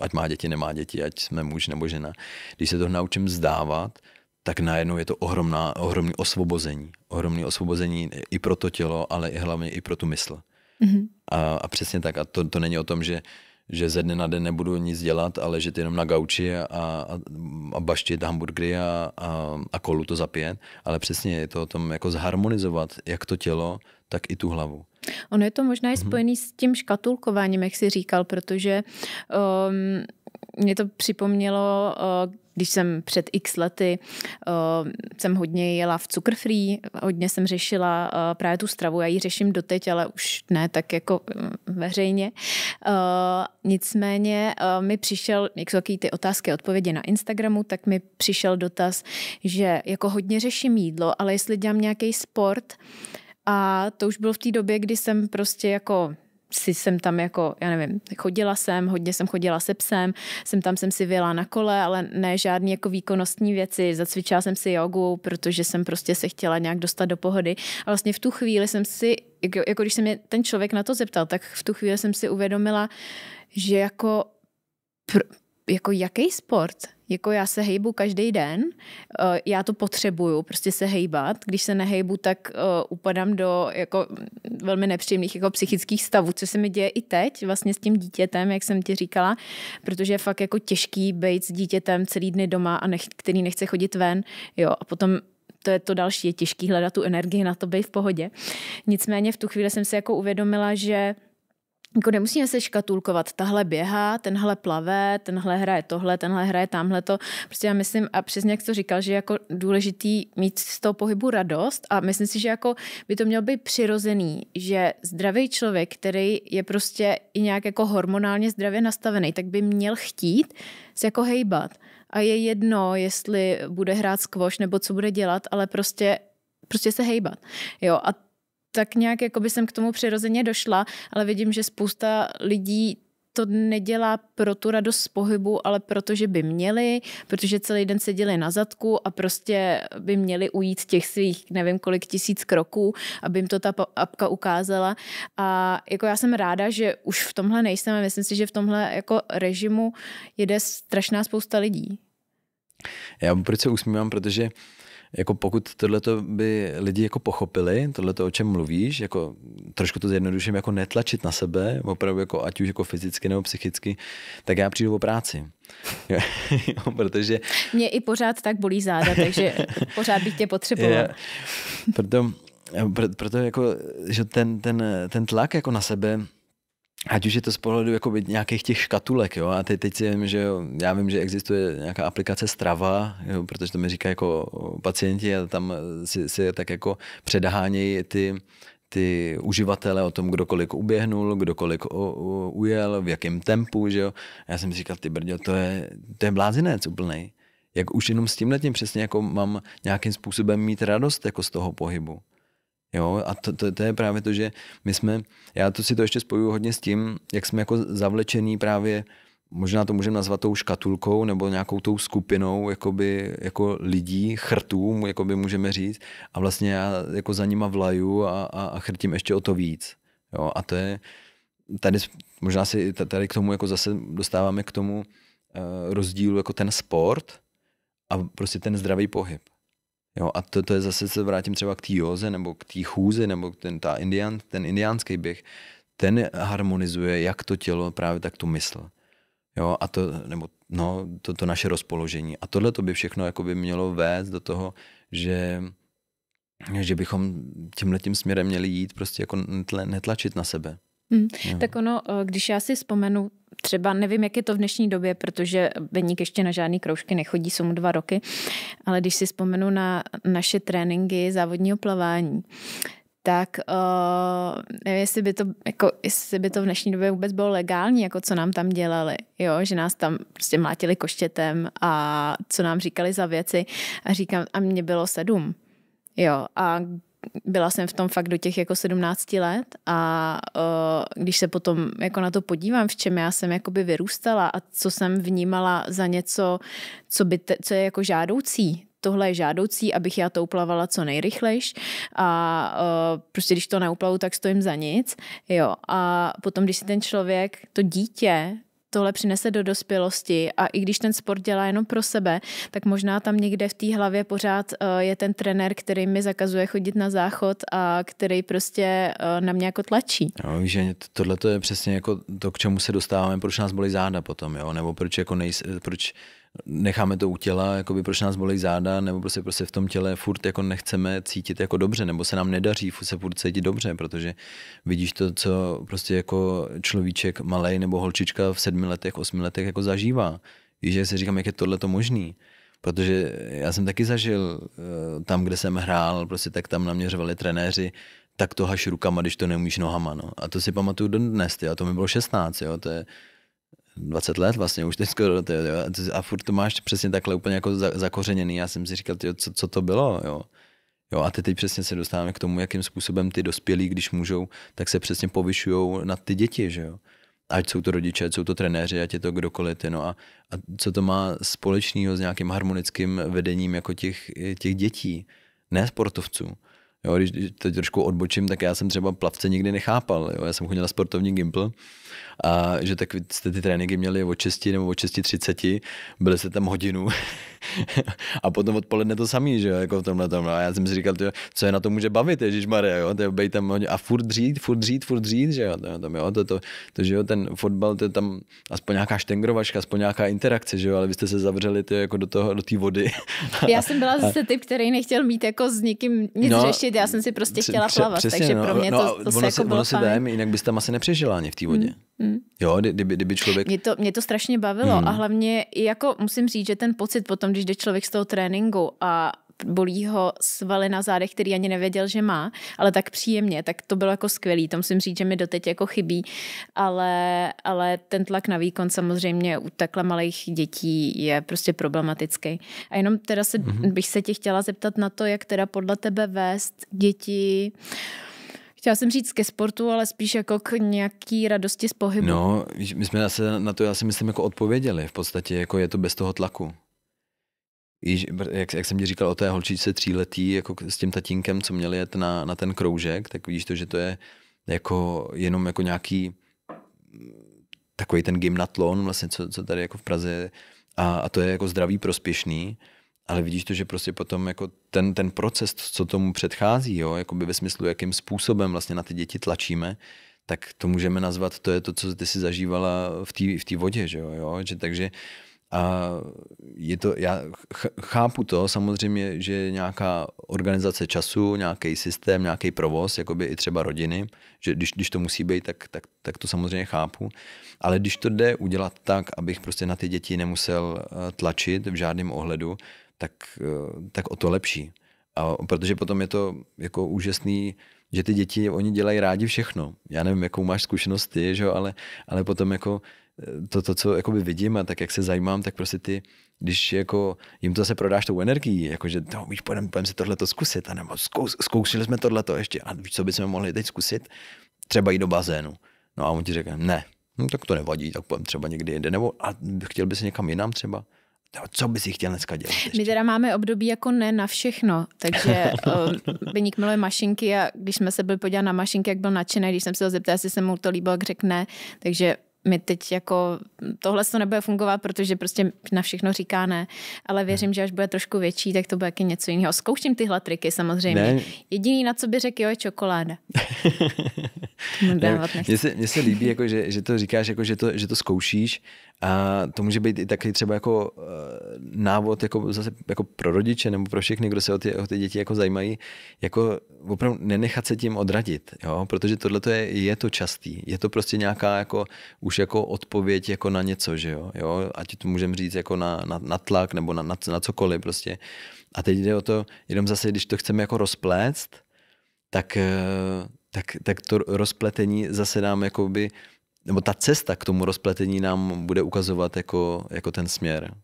ať má děti, nemá děti, ať jsme muž nebo žena. Když se to naučím vzdávat, tak najednou je to ohromná, ohromný osvobození. Ohromné osvobození i pro to tělo, ale i hlavně i pro tu mysl. Mm-hmm. A, a přesně tak. A to, to není o tom, že že ze dne na den nebudu nic dělat ale že jenom na gauči a, a, a baštit hamburgery a, a, a kolu to zapět, ale přesně je to o tom jako zharmonizovat jak to tělo, tak i tu hlavu. Ono je to možná i mhm. spojený s tím škatulkováním, jak jsi říkal, protože um, mě to připomnělo, uh, když jsem před x lety uh, jsem hodně jela v cukrfrý, hodně jsem řešila uh, právě tu stravu, já ji řeším doteď, ale už ne tak jako uh, veřejně. Uh, nicméně uh, mi přišel, jak jsou ty otázky a odpovědi na Instagramu, tak mi přišel dotaz, že jako hodně řeším jídlo, ale jestli dělám nějaký sport, uh, a to už bylo v té době, kdy jsem prostě jako si jsem tam jako, já nevím, chodila jsem, hodně jsem chodila se psem, jsem tam jsem si vyjela na kole, ale ne žádný jako výkonnostní věci, zacvičila jsem si jogu, protože jsem prostě se chtěla nějak dostat do pohody a vlastně v tu chvíli jsem si, jako, jako když se mě ten člověk na to zeptal, tak v tu chvíli jsem si uvědomila, že jako, pr, jako jaký sport, jako já se hejbu každý den, eh, já to potřebuju, prostě se hejbat. Když se nehejbu, tak eh, upadám do jako velmi nepříjemných jako psychických stavů, co se mi děje i teď vlastně s tím dítětem, jak jsem ti říkala, protože je fakt jako těžký být s dítětem celý dny doma a nech, který nechce chodit ven. Jo, a potom to je to další, je těžký hledat tu energii na to být v pohodě. Nicméně v tu chvíli jsem se jako uvědomila, že jako nemusíme se škatulkovat, tahle běhá, tenhle plave, tenhle hraje tohle, tenhle hraje tamhle to. Prostě já myslím, a přesně jak to říkal, že jako důležitý mít z toho pohybu radost a myslím si, že jako by to mělo být přirozený, že zdravý člověk, který je prostě i nějak jako hormonálně zdravě nastavený, tak by měl chtít se jako hejbat. A je jedno, jestli bude hrát skvoš nebo co bude dělat, ale prostě prostě se hejbat. Jo, a tak nějak jako by jsem k tomu přirozeně došla, ale vidím, že spousta lidí to nedělá pro tu radost z pohybu, ale protože by měli, protože celý den seděli na zadku a prostě by měli ujít těch svých nevím kolik tisíc kroků, aby jim to ta apka ukázala. A jako já jsem ráda, že už v tomhle nejsem a myslím si, že v tomhle jako režimu jede strašná spousta lidí. Já proč se usmívám, protože jako pokud tohle by lidi jako pochopili, tohle o čem mluvíš, jako trošku to zjednoduším, jako netlačit na sebe, opravdu jako ať už jako fyzicky nebo psychicky, tak já přijdu o práci. protože... Mě i pořád tak bolí záda, takže pořád bych tě potřeboval. Já, proto, proto jako, že ten, ten, ten tlak jako na sebe ať už je to z pohledu jakoby nějakých těch škatulek, jo, a teď, teď si vím, že jo, já vím, že existuje nějaká aplikace Strava, jo, protože to mi říká jako pacienti a tam si, si tak jako předhánějí ty, ty uživatele o tom, kdo kolik uběhnul, kdo kolik o, o, ujel, v jakém tempu, že jo. A já jsem si říkal, ty brďo, to je, to je blázinec úplný. Jak už jenom s tím přesně jako mám nějakým způsobem mít radost jako z toho pohybu. Jo, a to, to, to je právě to, že my jsme, já to si to ještě spojuju hodně s tím, jak jsme jako zavlečený právě, možná to můžeme nazvat tou škatulkou nebo nějakou tou skupinou jakoby, jako lidí, chrtů, jakoby můžeme říct, a vlastně já jako za nima vlaju a, a, a chrtím ještě o to víc. Jo, a to je, tady možná si tady k tomu jako zase dostáváme k tomu uh, rozdílu jako ten sport a prostě ten zdravý pohyb. Jo, a to, to je zase, se vrátím třeba k té józe, nebo k té chůzi, nebo ten, ta indian, ten indiánský běh, ten harmonizuje jak to tělo, právě tak tu mysl. Jo, a to, nebo no, to, to naše rozpoložení. A tohle to by všechno jako by mělo vést do toho, že, že bychom tímhle tím směrem měli jít, prostě jako netlačit na sebe. Hmm. Tak ono, eh, když já si vzpomenu, třeba nevím, jak je to v dnešní době, protože Beník ještě na žádné kroužky nechodí, jsou mu dva roky, ale když si vzpomenu na naše tréninky závodního plavání, tak uh, nevím, jestli by, to, jako, jestli by to v dnešní době vůbec bylo legální, jako co nám tam dělali, jo, že nás tam prostě mlátili koštětem a co nám říkali za věci a říkám, a mě bylo sedm, jo, a byla jsem v tom fakt do těch jako 17 let a uh, když se potom jako na to podívám, v čem já jsem jakoby vyrůstala a co jsem vnímala za něco, co, by te, co je jako žádoucí, tohle je žádoucí, abych já to uplavala co nejrychlejš a uh, prostě když to neuplavu, tak stojím za nic. Jo. A potom, když si ten člověk, to dítě tohle přinese do dospělosti a i když ten sport dělá jenom pro sebe, tak možná tam někde v té hlavě pořád eh, je ten trenér, který mi zakazuje chodit na záchod a který prostě eh, na mě jako tlačí. Jo, že tohle je přesně jako to, k čemu se dostáváme, proč nás bolí záda potom, jo? nebo proč, jako nejs, proč necháme to u těla, jakoby proč nás bolí záda, nebo prostě, prostě v tom těle furt jako nechceme cítit jako dobře, nebo se nám nedaří furt se furt cítit dobře, protože vidíš to, co prostě jako človíček malej nebo holčička v sedmi letech, osmi letech jako zažívá. Víš, že si říkám, jak je tohle to možný. Protože já jsem taky zažil eh, tam, kde jsem hrál, prostě tak tam na mě trenéři, tak to haš rukama, když to neumíš nohama. No. A to si pamatuju do dnes, a to mi bylo 16, jo, to je 20 let vlastně už teď skoro, jo, a furt to máš přesně takhle úplně jako za, zakořeněný. Já jsem si říkal, tyjo, co, co to bylo, jo. Jo, a ty teď přesně se dostáváme k tomu, jakým způsobem ty dospělí, když můžou, tak se přesně povyšují na ty děti, že jo. Ať jsou to rodiče, ať jsou to trenéři, ať je to kdokoliv, ty, no a, a co to má společného s nějakým harmonickým vedením jako těch, těch dětí, ne sportovců. Jo, když teď trošku odbočím, tak já jsem třeba plavce nikdy nechápal. Jo. Já jsem chodil na sportovní gimpl a že tak jste ty tréninky měli od 6 nebo od 6.30, byli jste tam hodinu a potom odpoledne to samý, že jo, jako v tomhle tom. No. A já jsem si říkal, tyjo, co je na to může bavit, ježišmarja, jo, to je tam hodinu a furt dřít, furt dřít, furt dřít, že jo, to, tam, jo, to, to, to, že jo, ten fotbal, to je tam aspoň nějaká štengrovačka, aspoň nějaká interakce, že jo, ale vy jste se zavřeli ty jako do toho, do té vody. Já jsem byla zase typ, který nechtěl mít jako s nikým nic no, řešit, já jsem si prostě chtěla plavat, přesně, takže no, pro mě no, to, to ono se jako ono bylo se dám, jinak byste tam asi nepřežila ani v té vodě. Hmm. Hmm. Jo, kdyby, kdyby člověk... Mě to, mě to strašně bavilo hmm. a hlavně jako musím říct, že ten pocit potom, když jde člověk z toho tréninku a bolí ho svaly na zádech, který ani nevěděl, že má, ale tak příjemně, tak to bylo jako skvělý, to musím říct, že mi doteď jako chybí, ale, ale ten tlak na výkon samozřejmě u takhle malých dětí je prostě problematický. A jenom teda se, hmm bych se tě chtěla zeptat na to, jak teda podle tebe vést děti uh, Chtěla jsem říct ke sportu, ale spíš jako k nějaký radosti z pohybu. No, my jsme asi na to, já si myslím, jako odpověděli. V podstatě jako je to bez toho tlaku. Již, jak, jak jsem ti říkal o té holčičce tříletý, jako s tím tatínkem, co měli jet na, na ten kroužek, tak vidíš to, že to je jako jenom jako nějaký takový ten gymnatlon, vlastně, co, co tady jako v Praze je. A, a to je jako zdravý prospěšný ale vidíš to, že prostě potom jako ten, ten proces, co tomu předchází, jo, by ve smyslu, jakým způsobem vlastně na ty děti tlačíme, tak to můžeme nazvat, to je to, co ty si zažívala v té v vodě, že jo, jo? Že, takže a je to, já chápu to samozřejmě, že nějaká organizace času, nějaký systém, nějaký provoz, jakoby i třeba rodiny, že když, když to musí být, tak, tak, tak to samozřejmě chápu. Ale když to jde udělat tak, abych prostě na ty děti nemusel eh, tlačit v žádném ohledu, tak, eh, tak o to lepší. A protože potom je to jako úžasný, že ty děti, oni dělají rádi všechno. Já nevím, jakou máš zkušenost ty, že jo, ale, ale potom jako eh, to, to, co jakoby vidím a tak, jak se zajímám, tak prostě ty, když jako jim to se prodáš tou energií, jakože to no, víš, půjdeme, půjdem si tohleto zkusit, anebo zkous, zkoušeli jsme tohleto ještě, a víš, co bychom mohli teď zkusit? Třeba jít do bazénu. No a on ti řekne, ne, no tak to nevadí, tak půjdem třeba někdy jinde, nebo a chtěl bys někam jinam třeba co by si chtěl dneska dělat? Ještě? My teda máme období jako ne na všechno, takže eh, Beník miluje mašinky a když jsme se byli podívat na mašinky, jak byl nadšený, když jsem se ho zeptal, jestli se mu to líbilo, jak řekne, takže my teď jako tohle to nebude fungovat, protože prostě na všechno říká ne, ale hmm. věřím, že až bude trošku větší, tak to bude taky něco jiného. Zkouším tyhle triky samozřejmě. Ne. Jediný, na co by řekl, jo, je čokoláda. Mně se, se líbí, jako, že, že to říkáš, jako, že, to, že to zkoušíš a to může být i taky třeba jako eh, návod jako, zase jako pro rodiče nebo pro všechny, kdo se o ty, o ty děti jako zajímají, jako opravdu nenechat se tím odradit, jo? protože tohle je, je to častý. Je to prostě nějaká jako už už jako odpověď jako na něco, že jo, jo? ať to můžeme říct jako na, na, na tlak nebo na, na, na cokoliv prostě. A teď jde o to, jenom zase, když to chceme jako rozpléct, tak, eh, tak, tak to rozpletení zase nám jakoby, nebo ta cesta k tomu rozpletení nám bude ukazovat jako, jako ten směr.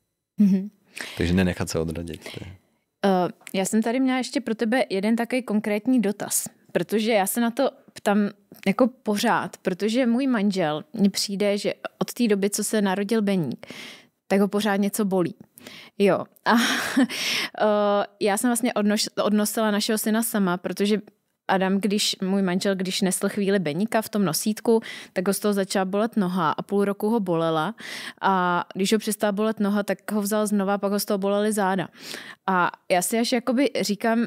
Mm-hmm. Takže nenechat se odradit. Uh, já jsem tady měla ještě pro tebe jeden takový konkrétní dotaz protože já se na to ptám jako pořád, protože můj manžel mi přijde, že od té doby, co se narodil Beník, tak ho pořád něco bolí. Jo. A eh, já jsem vlastně odnosila našeho syna sama, protože Adam, když můj manžel, když nesl chvíli beníka v tom nosítku, tak ho z toho začala bolet noha a půl roku ho bolela. A když ho přestala bolet noha, tak ho vzal znova, pak ho z toho bolely záda. A já si až jakoby říkám,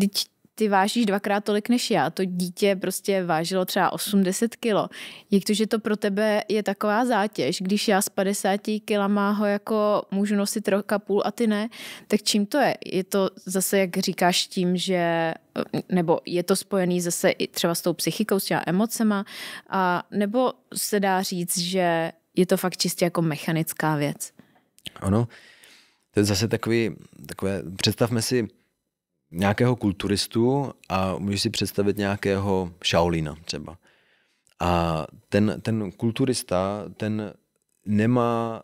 teď ty vážíš dvakrát tolik než já. To dítě prostě vážilo třeba 80 kilo. Jak to, že to pro tebe je taková zátěž, když já s 50 kilama ho jako můžu nosit roka půl a ty ne, tak čím to je? Je to zase, jak říkáš, tím, že nebo je to spojený zase i třeba s tou psychikou, s těma emocema, a, nebo se dá říct, že je to fakt čistě jako mechanická věc? Ano, to je zase takový, takové, představme si, nějakého kulturistu a můžeš si představit nějakého Shaolina třeba. A ten, ten kulturista, ten nemá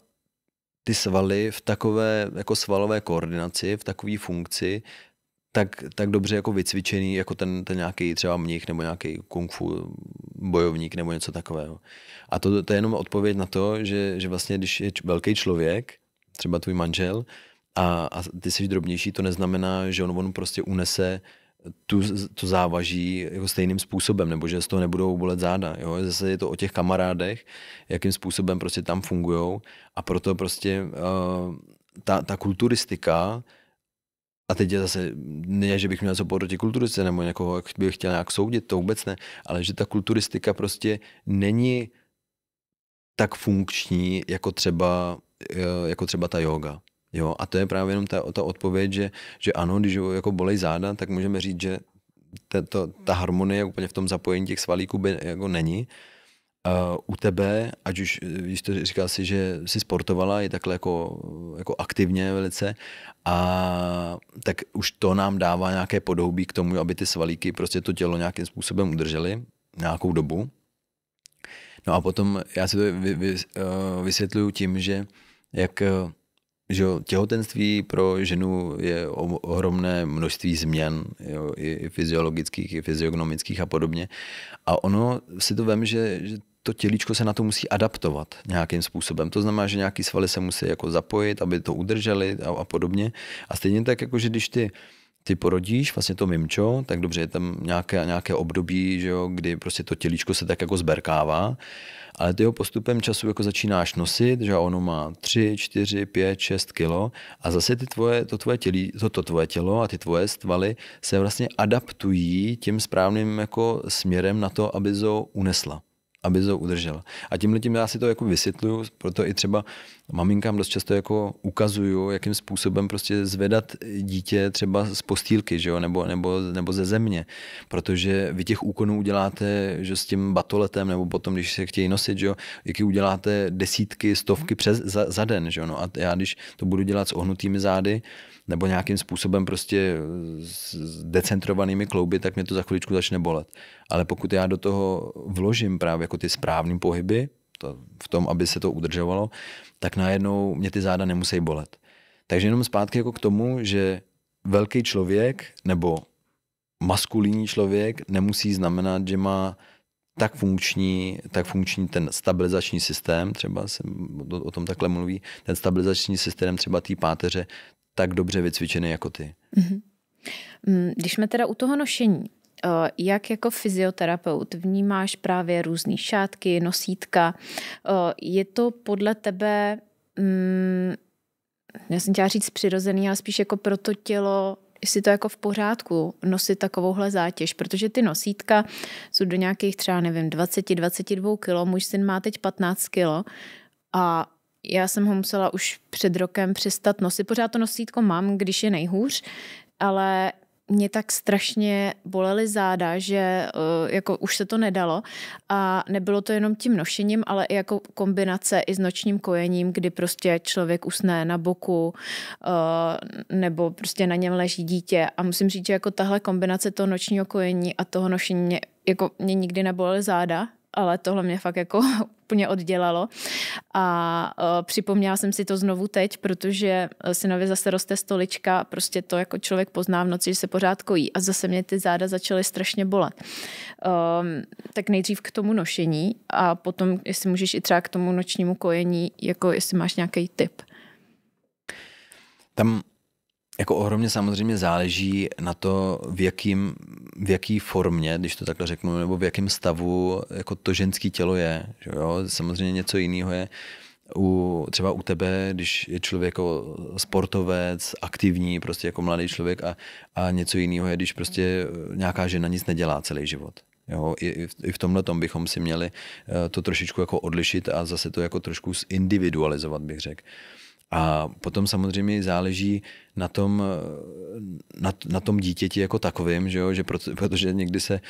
ty svaly v takové jako svalové koordinaci, v takové funkci, tak, tak dobře jako vycvičený, jako ten, ten nějaký třeba mnich nebo nějaký kung fu bojovník nebo něco takového. A to, to je jenom odpověď na to, že, že vlastně když je velký člověk, třeba tvůj manžel, a, a ty jsi drobnější, to neznamená, že on, on prostě unese tu, to závaží jako stejným způsobem, nebo že z toho nebudou bolet záda. Jo? Zase je to o těch kamarádech, jakým způsobem prostě tam fungují a proto prostě uh, ta, ta kulturistika a teď je zase, ne, že bych měl něco proti kulturistice nebo někoho bych chtěl nějak soudit, to vůbec ne, ale že ta kulturistika prostě není tak funkční jako třeba, eh, jako třeba ta yoga. Jo, a to je právě jenom ta, ta odpověď, že, že ano, když jako bolej záda, tak můžeme říct, že tato, ta harmonie úplně v tom zapojení těch svalíků by jako není. Uh, u tebe, ať už když eh, to říkal si, že jsi sportovala i takhle jako, jako aktivně velice, a tak už to nám dává nějaké podobí k tomu, aby ty svalíky prostě to tělo nějakým způsobem udržely nějakou dobu. No a potom já si to vy, vy, eh, vysvětluju tím, že jak že jo, těhotenství pro ženu je ohromné množství změn, jo, i, fyziologických, i fyziognomických a podobně. A ono si to vem, že, že to tělíčko se na to musí adaptovat nějakým způsobem. To znamená, že nějaký svaly se musí jako zapojit, aby to udrželi a, a podobně. A stejně tak, jako že když ty ty porodíš vlastně to mimčo, tak dobře, je tam nějaké, nějaké období, že jo, kdy prostě to tělíčko se tak jako zberkává ale ty ho postupem času jako začínáš nosit, že ono má 3, 4, 5, 6 kilo a zase ty tvoje, to, tvoje tělí, to, to tvoje tělo a ty tvoje stvaly se vlastně adaptují tím správným jako směrem na to, aby zo unesla aby to udržela. A tímhle tím já si to jako vysvětluju, proto i třeba maminkám dost často jako ukazuju, jakým způsobem prostě zvedat dítě třeba z postýlky, že jo? Nebo, nebo, nebo ze země, protože vy těch úkonů uděláte, že s tím batoletem, nebo potom, když se chtějí nosit, že jo, jaký uděláte desítky, stovky přes, za, za den, že jo? No a já, když to budu dělat s ohnutými zády, nebo nějakým způsobem prostě s decentrovanými klouby, tak mě to za chviličku začne bolet. Ale pokud já do toho vložím právě jako ty správné pohyby, to, v tom, aby se to udržovalo, tak najednou mě ty záda nemusí bolet. Takže jenom zpátky jako k tomu, že velký člověk nebo maskulínní člověk nemusí znamenat, že má tak funkční, tak funkční ten stabilizační systém, třeba se o tom takhle mluví, ten stabilizační systém třeba té páteře tak dobře vycvičený jako ty. Mm-hmm. Když jsme teda u toho nošení, Eh, jak jako fyzioterapeut vnímáš právě různé šátky, nosítka. Eh, je to podle tebe, mm, já jsem chtěla říct přirozený, ale spíš jako pro to tělo jestli to jako v pořádku nosit takovouhle zátěž, protože ty nosítka jsou do nějakých třeba, nevím, 20, 22 kilo, můj syn má teď 15 kilo a já jsem ho musela už před rokem přestat nosit. Pořád to nosítko mám, když je nejhůř, ale mě tak strašně bolely záda, že uh, jako už se to nedalo a nebylo to jenom tím nošením, ale i jako kombinace i s nočním kojením, kdy prostě člověk usne na boku uh, nebo prostě na něm leží dítě a musím říct, že jako tahle kombinace toho nočního kojení a toho nošení mě, jako mě nikdy nebolely záda, ale tohle mě fakt jako úplně oddělalo. A uh, připomněla jsem si to znovu teď, protože e, synovi zase roste stolička, prostě to jako člověk pozná v noci, že se pořád kojí. A zase mě ty záda začaly strašně bolet. Um, tak nejdřív k tomu nošení a potom, jestli můžeš i třeba k tomu nočnímu kojení, jako jestli máš nějaký tip. Tam jako ohromně samozřejmě záleží na to, v, jakým, v jaký formě, když to takhle řeknu, nebo v jakém stavu jako to ženské tělo je. Že jo? Samozřejmě něco jiného je u, třeba u tebe, když je člověk jako sportovec, aktivní, prostě jako mladý člověk a, a něco jiného je, když prostě nějaká žena nic nedělá celý život. Jo, i, v, I v tomhle tom bychom si měli eh, to trošičku jako odlišit a zase to jako trošku individualizovat, bych řekl. A potom samozřejmě záleží na tom, eh, na, na tom dítěti jako takovým, že, jo? že proto, protože někdy se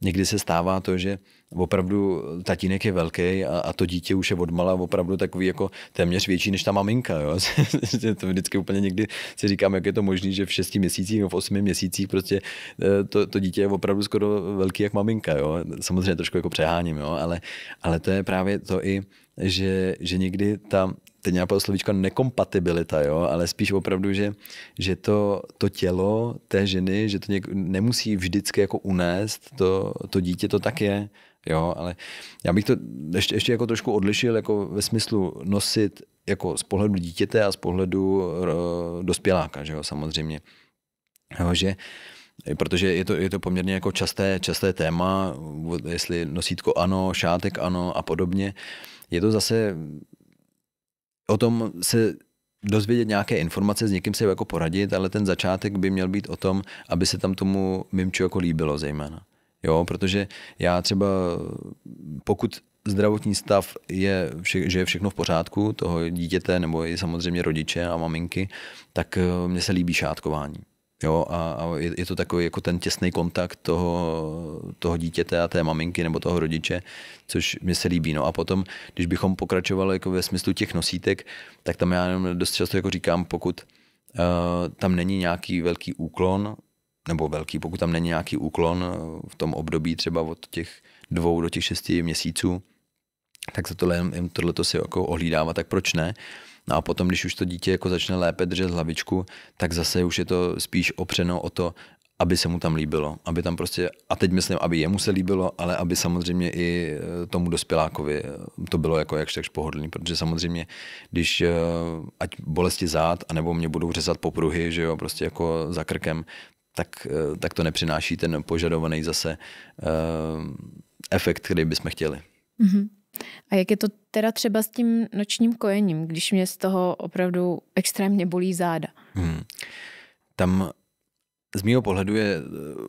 někdy se stává to, že opravdu tatínek je velký a, a to dítě už je odmala opravdu takový jako téměř větší než ta maminka. Jo? to vždycky úplně někdy si říkám, jak je to možné, že v šesti měsících nebo v osmi měsících prostě eh, to, to dítě je opravdu skoro velký jak maminka. Jo? Samozřejmě trošku jako přeháním, jo? Ale, ale to je právě to i, že, že někdy ta, teď napadlo slovíčko nekompatibilita, jo, ale spíš opravdu, že, že to, to tělo té ženy, že to něk, nemusí vždycky jako unést, to, to dítě to tak je, jo, ale já bych to ještě, ještě jako trošku odlišil jako ve smyslu nosit jako z pohledu dítěte a z pohledu dospěláka, že jo, samozřejmě. Jo, že Protože je to, je to poměrně jako časté, časté téma, jestli nosítko ano, šátek ano a podobně. Je to zase o tom se dozvědět nějaké informace, s někým se jako poradit, ale ten začátek by měl být o tom, aby se tam tomu mimču jako líbilo zejména. Jo, protože já třeba, pokud zdravotní stav je, že je všechno v pořádku, toho dítěte nebo i samozřejmě rodiče a maminky, tak eh, mně se líbí šátkování. Jo, a, a je, je to takový jako ten těsný kontakt toho, toho dítěte a té maminky nebo toho rodiče, což mi se líbí. No a potom, když bychom pokračovali jako ve smyslu těch nosítek, tak tam já jenom dost často jako říkám, pokud uh, tam není nějaký velký úklon, nebo velký, pokud tam není nějaký úklon eh, v tom období třeba od těch dvou do těch šesti měsíců, tak se tohle, to si jako ohlídává, tak proč ne? Uh, No a potom, když už to dítě jako začne lépe držet hlavičku, tak zase už je to spíš opřeno o to, aby se mu tam líbilo, aby tam prostě, a teď myslím, aby jemu se líbilo, ale aby samozřejmě i e, tomu dospělákovi e, to bylo jako jakž takž pohodlný, protože samozřejmě, když e, ať bolesti zád, anebo mě budou řezat popruhy, že jo, prostě jako za krkem, tak, tak to nepřináší ten požadovaný zase uh, efekt, který bychom chtěli. Mm-hmm. A jak je to teda třeba s tím nočním kojením, když mě z toho opravdu extrémně bolí záda? Hmm. Tam z mého pohledu je eh,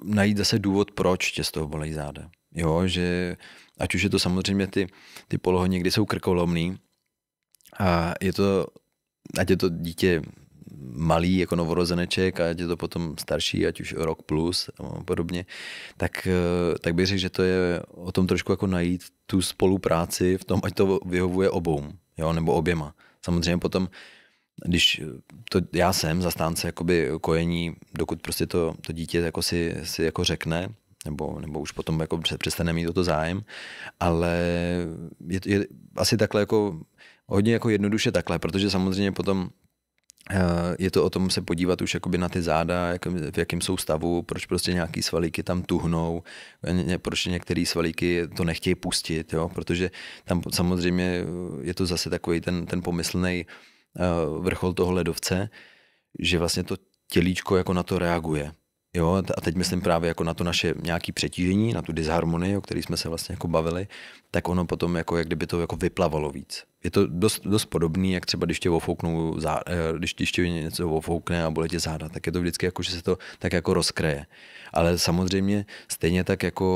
najít zase důvod, proč tě z toho bolí záda. Jo, že ať už je to samozřejmě ty, ty polohy někdy jsou krkolomný a je to, ať je to dítě malý jako novorozeneček, a je to potom starší, ať už rok plus a podobně, tak, eh, tak bych řekl, že to je o tom trošku jako najít tu spolupráci v tom, ať to vyhovuje obou, jo, nebo oběma. Samozřejmě potom, když to, já jsem zastánce jakoby kojení, dokud prostě to, to dítě jako si, si jako řekne, nebo, nebo už potom jako přestane mít toto zájem, ale je, je asi takhle jako hodně jako jednoduše takhle, protože samozřejmě potom Eh, je to o tom se podívat už jakoby na ty záda, jak, v jakém jsou stavu, proč prostě nějaký svalíky tam tuhnou, eh, ně, proč některé svalíky to nechtějí pustit, jo? protože tam samozřejmě eh, je to zase takový ten, ten pomyslný vrchol toho ledovce, že vlastně to tělíčko jako na to reaguje. Jo, a teď myslím právě jako na to naše nějaké přetížení, na tu disharmonii, o které jsme se vlastně jako bavili, tak ono potom jako jak kdyby to jako vyplavalo víc je to dost, dost podobný, jak třeba když tě ofouknou, zá, eh, když, tě něco ofoukne a bude tě záda, tak je to vždycky jako, že se to tak jako rozkreje. Ale samozřejmě stejně tak jako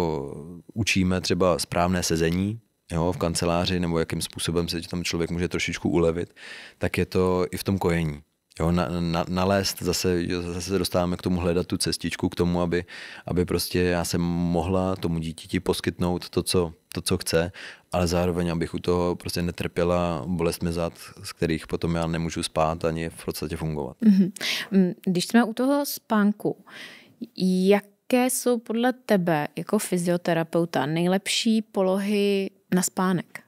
učíme třeba správné sezení, jo, v kanceláři, nebo jakým způsobem se tam člověk může trošičku ulevit, tak je to i v tom kojení. Jo, na, na, nalézt, zase, zase se dostáváme k tomu hledat tu cestičku, k tomu, aby, aby prostě já jsem mohla tomu dítěti poskytnout to, co, to, co chce, ale zároveň, abych u toho prostě netrpěla bolestmi zad, z kterých potom já nemůžu spát ani v podstatě fungovat. Mm-hmm. Když jsme u toho spánku, jaké jsou podle tebe jako fyzioterapeuta nejlepší polohy na spánek?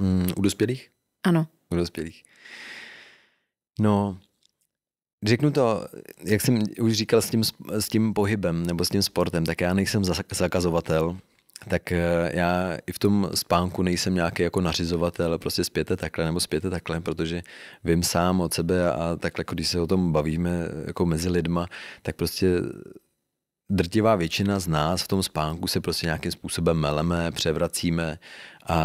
Mm, u dospělých? Ano. U dospělých. No, Řeknu to, jak jsem už říkal s tím, s tím pohybem nebo s tím sportem, tak já nejsem zakazovatel, tak eh, já i v tom spánku nejsem nějaký jako nařizovatel, prostě spěte takhle nebo spěte takhle, protože vím sám od sebe a takhle, jako když se o tom bavíme eh, jako mezi lidma, tak prostě drtivá většina z nás v tom spánku se prostě nějakým způsobem meleme, převracíme a,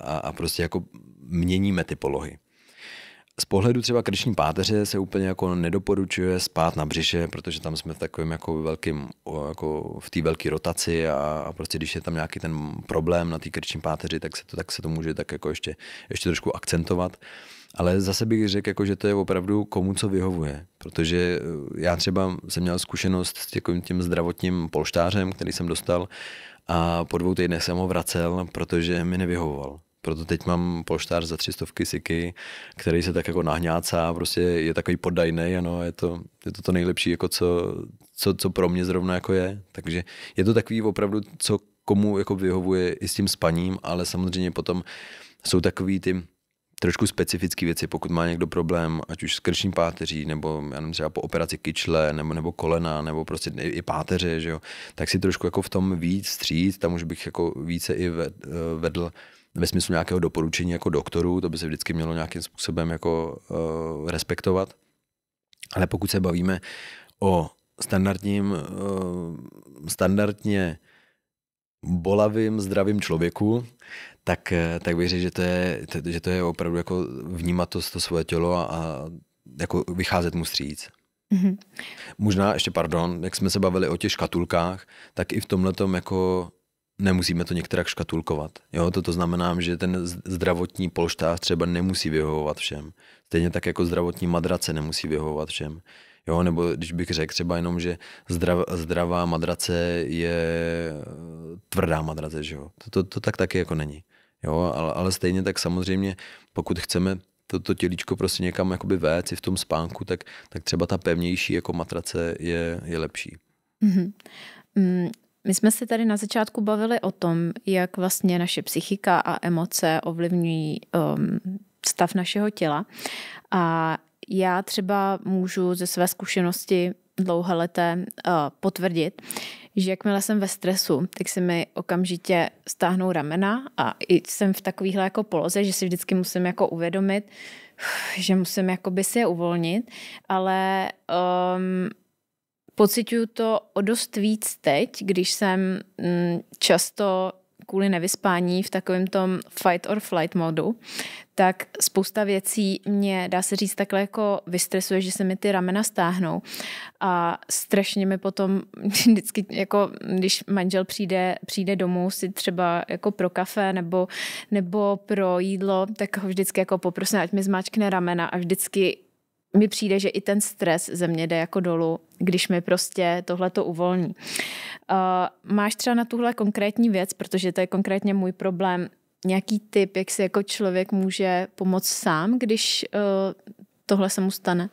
a, a prostě jako měníme ty polohy z pohledu třeba krční páteře se úplně jako nedoporučuje spát na břiše, protože tam jsme v takovém jako velkým, jako v té velké rotaci a, a, prostě když je tam nějaký ten problém na té krční páteři, tak se to, tak se to může tak jako ještě, ještě trošku akcentovat. Ale zase bych řekl, jako, že to je opravdu komu co vyhovuje, protože eh, já třeba jsem měl zkušenost s tím, tím zdravotním polštářem, který jsem dostal a po dvou týdnech jsem ho vracel, protože mi nevyhovoval. Proto teď mám polštář za 300 siky, který se tak jako nahňácá, prostě je takový podajný, ano, je to, je to to nejlepší, jako co, co, co pro mě zrovna jako je. Takže je to takový opravdu, co komu jako vyhovuje i s tím spaním, ale samozřejmě potom jsou takový ty trošku specifické věci, pokud má někdo problém, ať už s krční páteří, nebo já nevím, třeba po operaci kyčle, nebo, nebo kolena, nebo prostě i páteře, že jo, tak si trošku jako v tom víc stříct, tam už bych jako více i eh, vedl ve smyslu nějakého doporučení jako doktorů, to by se vždycky mělo nějakým způsobem jako uh, respektovat. Ale pokud se bavíme o standardním, uh, standardně bolavým, zdravým člověku, tak, eh, tak bych řekl, že to je, že to je opravdu jako vnímat to, to svoje tělo a, a jako vycházet mu stříc. Mm-hmm. Možná ještě, pardon, jak jsme se bavili o těch škatulkách, tak i v tomhle jako nemusíme to některak škatulkovat. Jo, to, to znamená, že ten zdravotní polštář třeba nemusí vyhovovat všem. Stejně tak jako zdravotní madrace nemusí vyhovovat všem. Jo, nebo když bych řekl třeba jenom, že zdrav, zdravá madrace je eh, tvrdá madrace, že jo. To, to, to tak taky jako není. Jo, ale, ale stejně tak samozřejmě, pokud chceme to, to tělíčko prostě někam jakoby véc i v tom spánku, tak, tak třeba ta pevnější jako matrace je, je lepší. Mm-hmm. My jsme se tady na začátku bavili o tom, jak vlastně naše psychika a emoce ovlivňují um, stav našeho těla. A já třeba můžu ze své zkušenosti dlouholeté uh, potvrdit, že jakmile jsem ve stresu, tak se mi okamžitě stáhnou ramena a jsem v takovýhle jako poloze, že si vždycky musím jako uvědomit, že musím jakoby si je uvolnit, ale um, Pocituju to o dost víc teď, když jsem mm, často kvůli nevyspání v takovém tom fight or flight modu, tak spousta věcí mě, dá se říct, takhle jako vystresuje, že se mi ty ramena stáhnou a strašně mi potom vždycky, jako když manžel přijde, přijde domů si třeba jako pro kafe nebo, nebo pro jídlo, tak ho vždycky jako poprosím, ať mi zmáčkne ramena a vždycky mi přijde, že i ten stres ze mě jde jako dolů, když mi prostě tohle to uvolní. Uh, máš třeba na tuhle konkrétní věc, protože to je konkrétně můj problém, nějaký tip, jak si jako člověk může pomoct sám, když uh, tohle se mu stane?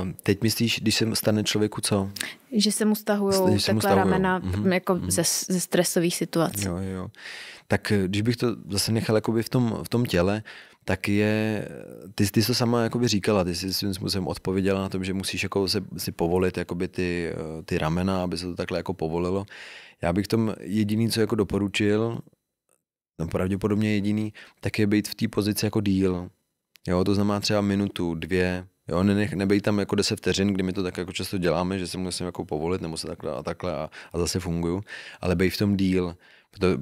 Uh, teď myslíš, když se stane člověku co? Že se mu stahují takhle ramena mm-hmm. jako mm-hmm. Ze, ze stresových situací. Jo, jo. Tak eh, když bych to zase nechal v tom, v tom těle, tak je, ty, ty jsi to sama jakoby říkala, ty jsi svým způsobem odpověděla na tom, že musíš jako se, si povolit jakoby ty, eh, ty ramena, aby se to takhle jako povolilo. Já bych tom jediný, co jako doporučil, no pravděpodobně jediný, tak je být v té pozici jako díl. Jo, to znamená třeba minutu, dvě, Jo, nenech, nebej tam jako 10 vteřin, kdy my to tak jako často děláme, že se musím jako povolit, nebo se takhle a takhle a, a zase funguju, ale bej v tom díl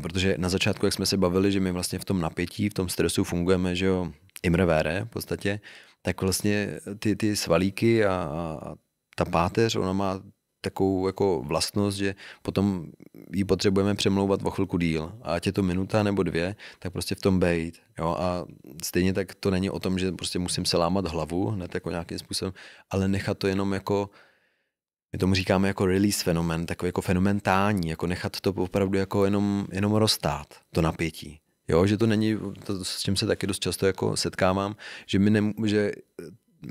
protože na začátku, jak jsme se bavili, že my vlastně v tom napětí, v tom stresu fungujeme, že jo, imrevére v podstatě, tak vlastně ty, ty svalíky a, a ta páteř, ona má takovou jako vlastnost, že potom ji potřebujeme přemlouvat o chvilku díl. A ať je to minuta nebo dvě, tak prostě v tom bejt. Jo? A stejně tak to není o tom, že prostě musím se lámat hlavu hned jako nějakým způsobem, ale nechat to jenom jako my tomu říkáme jako release fenomen, takový jako fenomentální, jako nechat to opravdu jako jenom, jenom roztát, to napětí. Jo, že to není, to, s čím se taky dost často jako setkávám, že my ne, že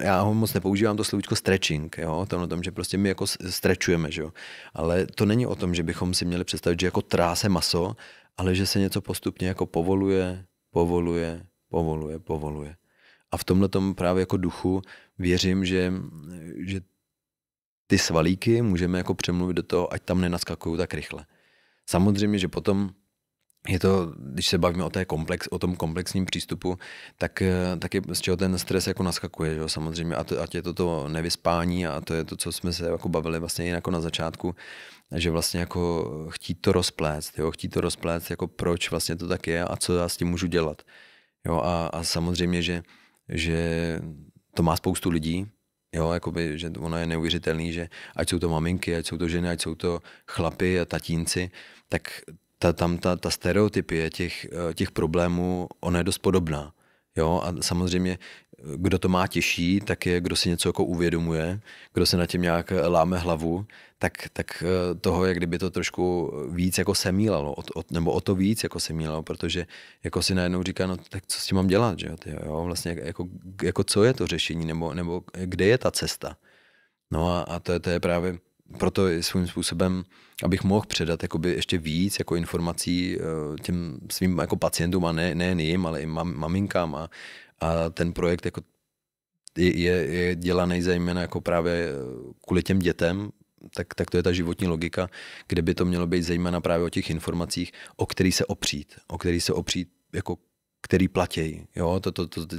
já ho moc nepoužívám, to slovíčko stretching, jo, to o tom, že prostě my jako strečujeme, že jo. Ale to není o tom, že bychom si měli představit, že jako tráse maso, ale že se něco postupně jako povoluje, povoluje, povoluje, povoluje. A v tomhle právě jako duchu věřím, že, že ty svalíky můžeme jako přemluvit do toho, ať tam nenaskakují tak rychle. Samozřejmě, že potom je to, když se bavíme o, té komplex, o tom komplexním přístupu, tak, eh, tak je, z čeho ten stres jako naskakuje, že jo? samozřejmě, a to, ať je to to nevyspání a to je to, co jsme se jako bavili vlastně jako na začátku, že vlastně jako chtít to rozpléct, jo? chtít to rozpléct, jako proč vlastně to tak je a co já s tím můžu dělat. Jo? A, a samozřejmě, že, že to má spoustu lidí, Jo, jakoby, že ono je neuvěřitelný, že ať jsou to maminky, ať jsou to ženy, ať jsou to chlapy a tatínci, tak ta, tam ta, ta stereotypie těch, eh, těch problémů, ona je dost podobná. Jo, a samozřejmě kdo to má těžší, tak je, kdo si něco jako uvědomuje, kdo se na tím nějak eh, láme hlavu, tak, tak eh, toho je kdyby to trošku víc jako mílalo, od, od, nebo o to víc jako mílalo, protože jako si najednou říká, no tak co s tím mám dělat, že jo, ty, jo vlastně jako, jako co je to řešení, nebo, nebo kde je ta cesta. No a, a to, je, to je právě proto svým způsobem, abych mohl předat jakoby ještě víc jako informací eh, těm svým jako pacientům a ne, ne jim, ale i mam, maminkám a, a ten projekt jako je, je dělaný zejména jako právě eh, kvůli těm dětem, tak, tak to je ta životní logika, kde by to mělo být zejména právě o těch informacích, o který se opřít, o který se opřít jako který platí. Jo? To, to, to, to,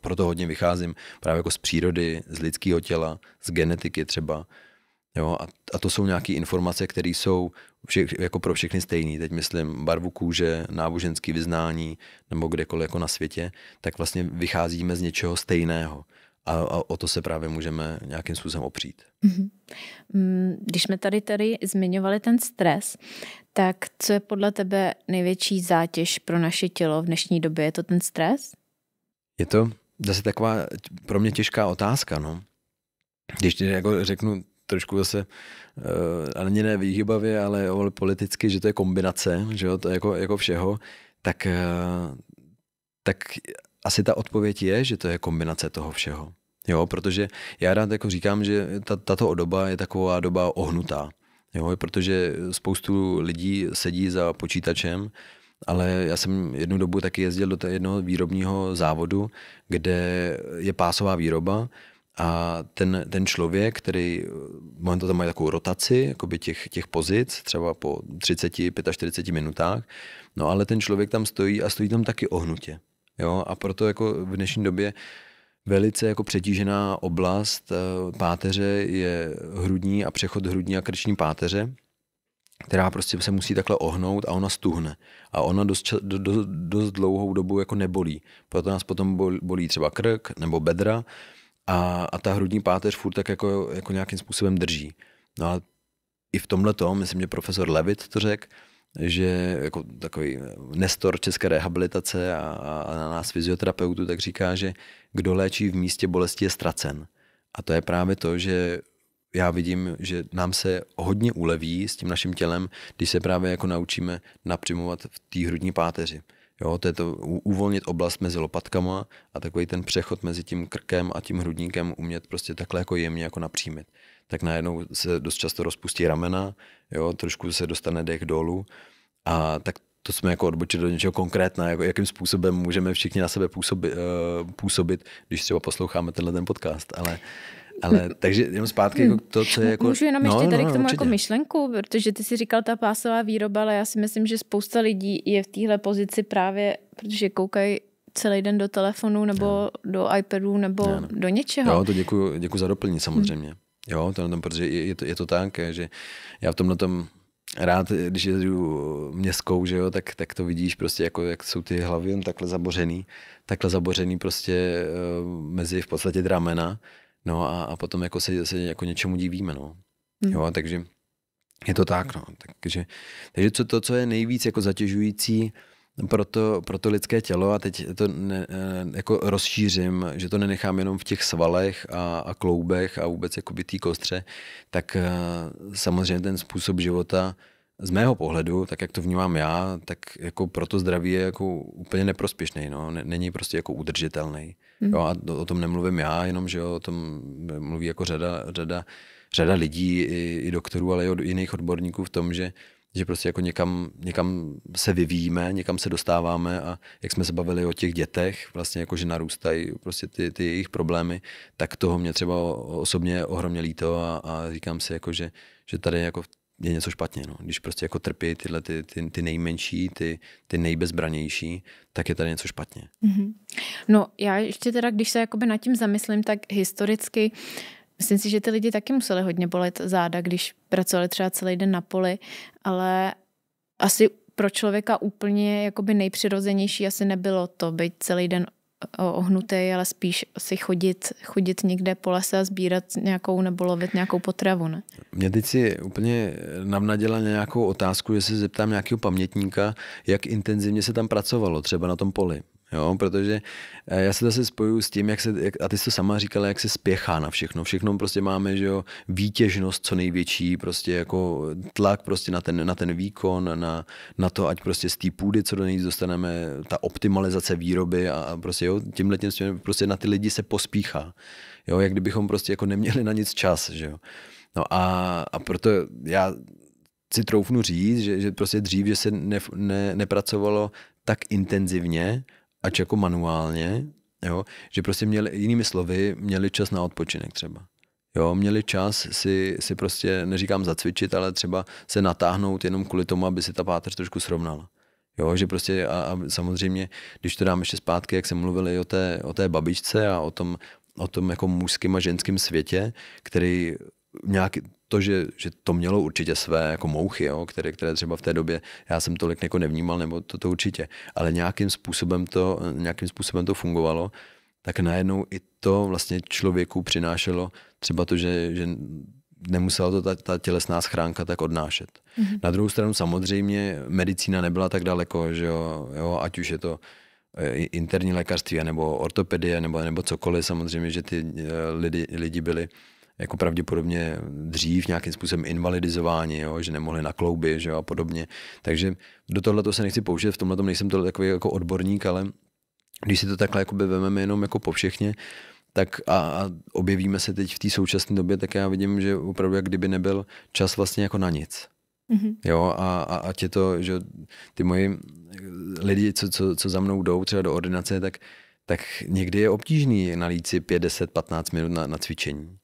proto hodně vycházím právě jako z přírody, z lidského těla, z genetiky třeba, Jo, a, a to jsou nějaké informace, které jsou vše, jako pro všechny stejné. Teď myslím barvu kůže, náboženské vyznání nebo kdekoliv jako na světě, tak vlastně vycházíme z něčeho stejného. A, a o to se právě můžeme nějakým způsobem opřít. Mhm. Mm, když jsme tady tady zmiňovali ten stres, tak co je podle tebe největší zátěž pro naše tělo v dnešní době? Je to ten stres? Je to zase taková pro mě těžká otázka. No. Když jako řeknu trošku zase, eh, ani ne výhybavě, ale, politicky, že to je kombinace, že jo, to je jako, jako všeho, tak, eh, tak asi ta odpověď je, že to je kombinace toho všeho. Jo, protože já rád jako říkám, že ta, tato doba je taková doba ohnutá. Jo, protože spoustu lidí sedí za počítačem, ale já jsem jednu dobu taky jezdil do jednoho výrobního závodu, kde je pásová výroba a ten, ten člověk, který momentálně tam mají takovou rotaci jakoby těch, těch pozic, třeba po 30, 45 minutách, no ale ten člověk tam stojí a stojí tam taky ohnutě. Jo? A proto jako v dnešní době velice jako přetížená oblast eh, páteře je hrudní a přechod hrudní a krční páteře, která prostě se musí takhle ohnout a ona stuhne. A ona dost, dost, dost dlouhou dobu jako nebolí. Proto nás potom bolí třeba krk nebo bedra, a, a ta hrudní páteř furt tak jako, jako nějakým způsobem drží. No ale i v tomhle tom, myslím, že profesor Levit to řekl, že jako takový nestor české rehabilitace a, a na nás fyzioterapeutů, tak říká, že kdo léčí v místě bolesti je ztracen. A to je právě to, že já vidím, že nám se hodně uleví s tím naším tělem, když se právě jako naučíme napřimovat v té hrudní páteři. Jo, to je to uvolnit oblast mezi lopatkama a takový ten přechod mezi tím krkem a tím hrudníkem umět prostě takhle jako jemně jako napřímit. Tak najednou se dost často rozpustí ramena, jo, trošku se dostane dech dolů a tak to jsme jako odbočili do něčeho konkrétna, jako jakým způsobem můžeme všichni na sebe působit, eh, působit když třeba posloucháme tenhle ten podcast, ale ale takže jenom zpátky jako to, co je jako... Můžu jenom no, tady no, k tomu no, jako určitě. jako myšlenku, protože ty si říkal ta pásová výroba, ale já si myslím, že spousta lidí je v téhle pozici právě, protože koukají celý den do telefonu nebo no. do iPadu nebo no, no. do něčeho. Jo, to děkuji, děkuji za doplnění samozřejmě. Hmm. Jo, to tom, protože je, je, to, je to tak, že já v tom na tom rád, když jezdu městskou, že jo, tak, tak to vidíš prostě, jako, jak jsou ty hlavy jen takhle zabořený, takhle zabořený prostě eh, mezi v podstatě ramena, No a, a potom jako se, se jako něčemu divíme, no. Mm. Jo, takže je to tak, no. Takže, takže co, to, co je nejvíc jako zatěžující pro to, pro to lidské tělo, a teď to ne, eh, jako rozšířím, že to nenechám jenom v těch svalech a, a kloubech a vůbec jako té kostře, tak eh, samozřejmě ten způsob života z mého pohledu, tak jak to vnímám já, tak jako pro to zdraví je jako úplně neprospěšný, no. není prostě jako udržitelný. Mm. Jo, a o tom nemluvím já, jenom že jo, o tom mluví jako řada, řada, řada lidí, i, i doktorů, ale i od jiných odborníků v tom, že že prostě jako někam, někam se vyvíjíme, někam se dostáváme a jak jsme se bavili o těch dětech, vlastně jako, že narůstají prostě ty, ty jejich problémy, tak toho mě třeba osobně ohromně líto a, a říkám si jako, že, že tady jako je něco špatně. No. Když prostě jako trpí tyhle ty, ty, ty nejmenší, ty, ty nejbezbranější, tak je tady něco špatně. Mm-hmm. No já ještě teda, když se jakoby nad tím zamyslím, tak historicky myslím si, že ty lidi taky museli hodně bolet záda, když pracovali třeba celý den na poli, ale asi pro člověka úplně jakoby nejpřirozenější asi nebylo to být celý den ohnutý, ale spíš si chodit, chodit někde po lese a sbírat nějakou nebo lovit nějakou potravu. Ne? Mě teď si úplně navnaděla nějakou otázku, že se zeptám nějakého pamětníka, jak intenzivně se tam pracovalo třeba na tom poli. Jo, protože eh, já se zase spojuju s tím, jak se, jak, a ty jsi to sama říkala, jak se spěchá na všechno. Všechno prostě máme, že jo, výtěžnost co největší, prostě jako tlak prostě na ten, na ten výkon, na, na to, ať prostě z té půdy co do nejvíc dostaneme, ta optimalizace výroby a, a prostě jo, tímhle tím směrem prostě na ty lidi se pospíchá. Jo, jak kdybychom prostě jako neměli na nic čas, že jo. No a, a proto já si troufnu říct, že, že prostě dřív, že se ne, ne, nepracovalo tak intenzivně, ač jako manuálně, jo, že prostě měli, jinými slovy, měli čas na odpočinek třeba. Jo, měli čas si, si prostě, neříkám zacvičit, ale třeba se natáhnout jenom kvůli tomu, aby se ta páteř trošku srovnala. Jo, že prostě a, a samozřejmě, když to dám ještě zpátky, jak jsem mluvili o té, o té babičce a o tom, o tom jako mužském a ženském světě, který nějak to, že, že to mělo určitě své jako mouchy, jo, které, které třeba v té době já jsem tolik jako nevnímal, nebo to, to určitě, ale nějakým způsobem to, nějakým způsobem to fungovalo, tak najednou i to vlastně člověku přinášelo třeba to, že, že nemusela to ta, ta tělesná schránka tak odnášet. Mm-hmm. Na druhou stranu samozřejmě medicína nebyla tak daleko, že jo, jo ať už je to eh, interní lékařství, nebo ortopedie, nebo, nebo cokoliv, samozřejmě, že ty eh, lidi, lidi byli jako pravděpodobně dřív nějakým způsobem invalidizováni, jo, že nemohli na klouby že jo, a podobně. Takže do tohle to se nechci použít, v tomhle tom nejsem to takový jako odborník, ale když si to takhle jako vememe jenom jako po všechně, tak a, a objevíme se teď v té současné době, tak já vidím, že opravdu jak kdyby nebyl čas vlastně jako na nic. Mm-hmm. Jo, a, a a tě to, že ty moji lidi, co, co, co za mnou jdou třeba do ordinace, tak, tak někdy je obtížný nalít si 5, 10, 15 minut na, na cvičení.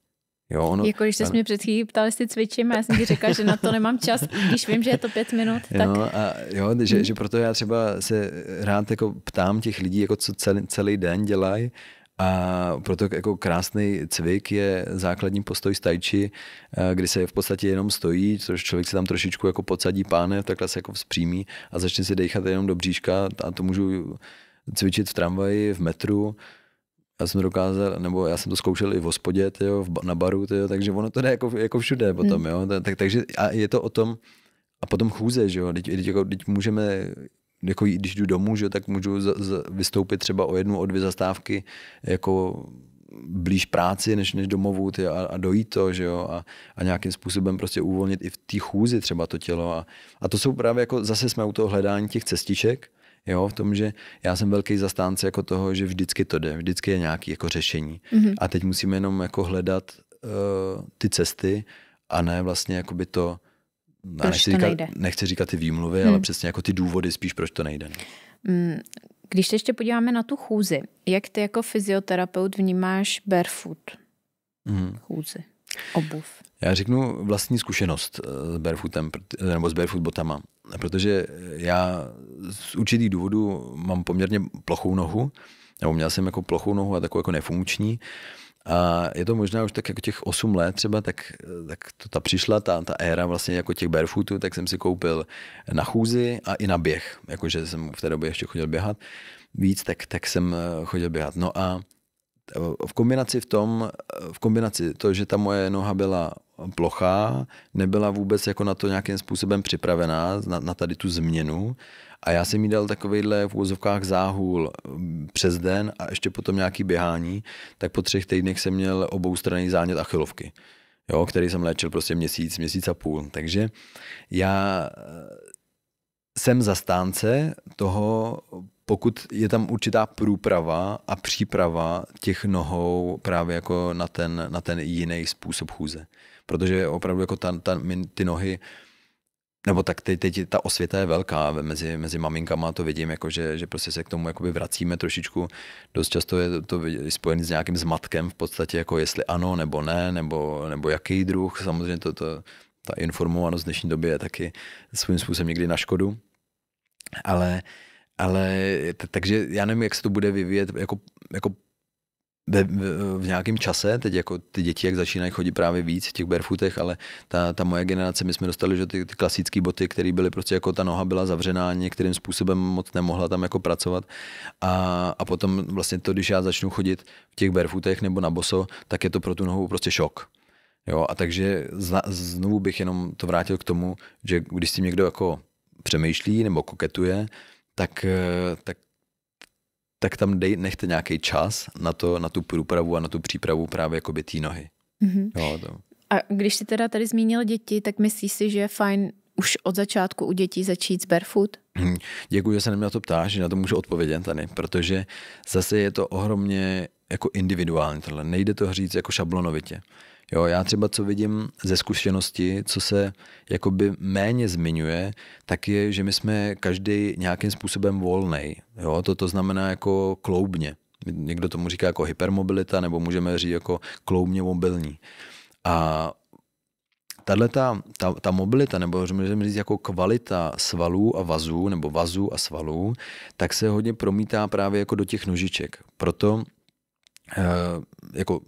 Jo, ono, jako když jste ano. mě před chvílí ptal, jestli cvičím a já jsem ti řekla, že na to nemám čas, když vím, že je to pět minut. Tak... No a jo, že, že proto já třeba se rád jako ptám těch lidí, jako co celý, celý den dělají, a proto jako krásný cvik je základní postoj stajči, eh, kdy se v podstatě jenom stojí, což člověk se tam trošičku jako podsadí páne, takhle se jako vzpřímí a začne si dechat jenom do bříška a to můžu cvičit v tramvaji, v metru, já jsem to dokázal, nebo já jsem to zkoušel i v hospodě, tyjo, na baru, tyjo, takže ono to jde jako, jako všude hmm. potom, jo. Tak, takže a je to o tom, a potom chůze, že jo, teď, teď, jako, teď můžeme jako když jdu domů, že, tak můžu z, z, vystoupit třeba o jednu, o dvě zastávky jako blíž práci než, než domovu tyjo, a, a dojít to, že jo, a, a nějakým způsobem prostě uvolnit i v té chůzi třeba to tělo. A, a to jsou právě jako, zase jsme u toho hledání těch cestiček, Jo, v tom, že já jsem velký zastánce jako toho, že vždycky to jde, vždycky je nějaký jako řešení. Mm-hmm. A teď musíme jenom jako hledat uh, ty cesty a ne vlastně by to, proč nechci, to říkat, nejde. nechci říkat ty výmluvy, mm. ale přesně jako ty důvody spíš, proč to nejde. No. Mm. Když se ještě podíváme na tu chůzi, jak ty jako fyzioterapeut vnímáš barefoot mm. chůzi? Obuv. Já řeknu vlastní zkušenost eh, s barefootem, nebo s barefoot botama protože já z určitých důvodů mám poměrně plochou nohu, nebo měl jsem jako plochou nohu a takovou jako nefunkční. A je to možná už tak jako těch 8 let třeba, tak, tak to, ta přišla ta, ta éra vlastně jako těch barefootů, tak jsem si koupil na chůzi a i na běh, jakože jsem v té době ještě chodil běhat víc, tak, tak jsem eh, chodil běhat. No a eh, v kombinaci v tom, eh, v kombinaci to, že ta moje noha byla plocha nebyla vůbec jako na to nějakým způsobem připravená, na, na tady tu změnu. A já jsem jí dal takovejhle v úvozovkách záhul mm, přes den a ještě potom nějaký běhání, tak po třech týdnech jsem měl obou strany zánět achilovky, jo, který jsem léčil prostě měsíc, měsíc a půl. Takže já eh, jsem zastánce toho, pokud je tam určitá průprava a příprava těch nohou právě jako na ten, na ten jiný způsob chůze protože opravdu jako ta, ta, ty nohy nebo tak teď, teď ta osvěta je velká mezi, mezi maminkama, to vidím, jako že, že prostě se k tomu jakoby vracíme trošičku. Dost často je to, to spojené s nějakým zmatkem v podstatě, jako jestli ano nebo ne, nebo, nebo jaký druh. Samozřejmě to, to, ta informovanost v dnešní době je taky svým způsobem někdy na škodu. Ale, ale takže já nevím, jak se to bude vyvíjet jako, jako ve, v nějakém čase, teď jako ty děti, jak začínají chodit právě víc v těch barefootech, ale ta, ta moje generace, my jsme dostali že ty, ty klasické boty, které byly prostě jako ta noha byla zavřená, některým způsobem moc nemohla tam jako pracovat. A, a potom vlastně to, když já začnu chodit v těch barefootech nebo na boso, tak je to pro tu nohu prostě šok. Jo, a takže zna, znovu bych jenom to vrátil k tomu, že když s tím někdo jako přemýšlí nebo koketuje, tak, eh, tak tak tam dej, nechte nějaký čas na, to, na tu průpravu a na tu přípravu právě jakoby té nohy. Mm-hmm. Jo, to. A když jsi teda tady zmínil děti, tak myslíš si, že je fajn už od začátku u dětí začít s barefoot? Hmm, děkuji, že se na mě na to ptáš, že na to můžu odpovědět tady, protože zase je to ohromně jako individuální tohle. Nejde to říct jako šablonovitě. Jo, já třeba co vidím ze zkušenosti, co se jakoby méně zmiňuje, tak je, že my jsme každý nějakým způsobem volný. Jo, to, to znamená jako kloubně. Někdo tomu říká jako hypermobilita, nebo můžeme říct jako kloubně mobilní. A tahle ta, ta, ta mobilita, nebo můžeme říct jako kvalita svalů a vazů, nebo vazů a svalů, tak se hodně promítá právě jako do těch nožiček. Proto eh, jako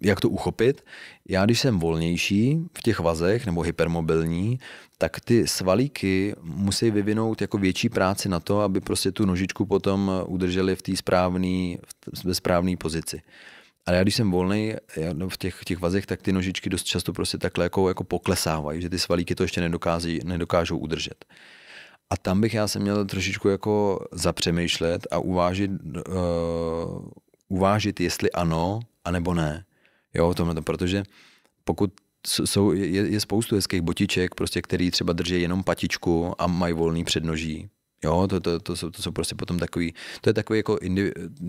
jak to uchopit? Já, když jsem volnější v těch vazech nebo hypermobilní, tak ty svalíky musí vyvinout jako větší práci na to, aby prostě tu nožičku potom udrželi v té správné, správný správné pozici. Ale já, když jsem volný no, v těch, těch vazech, tak ty nožičky dost často prostě takhle jako, jako poklesávají, že ty svalíky to ještě nedokází, nedokážou udržet. A tam bych já se měl trošičku jako zapřemýšlet a uvážit, uh, uvážit, jestli ano, anebo ne. Jo, tomhle, protože pokud jsou, je, je spoustu hezkých botiček, prostě, který třeba drží jenom patičku a mají volný přednoží. Jo, to, to, to, jsou, to jsou prostě potom takový, to je takový jako,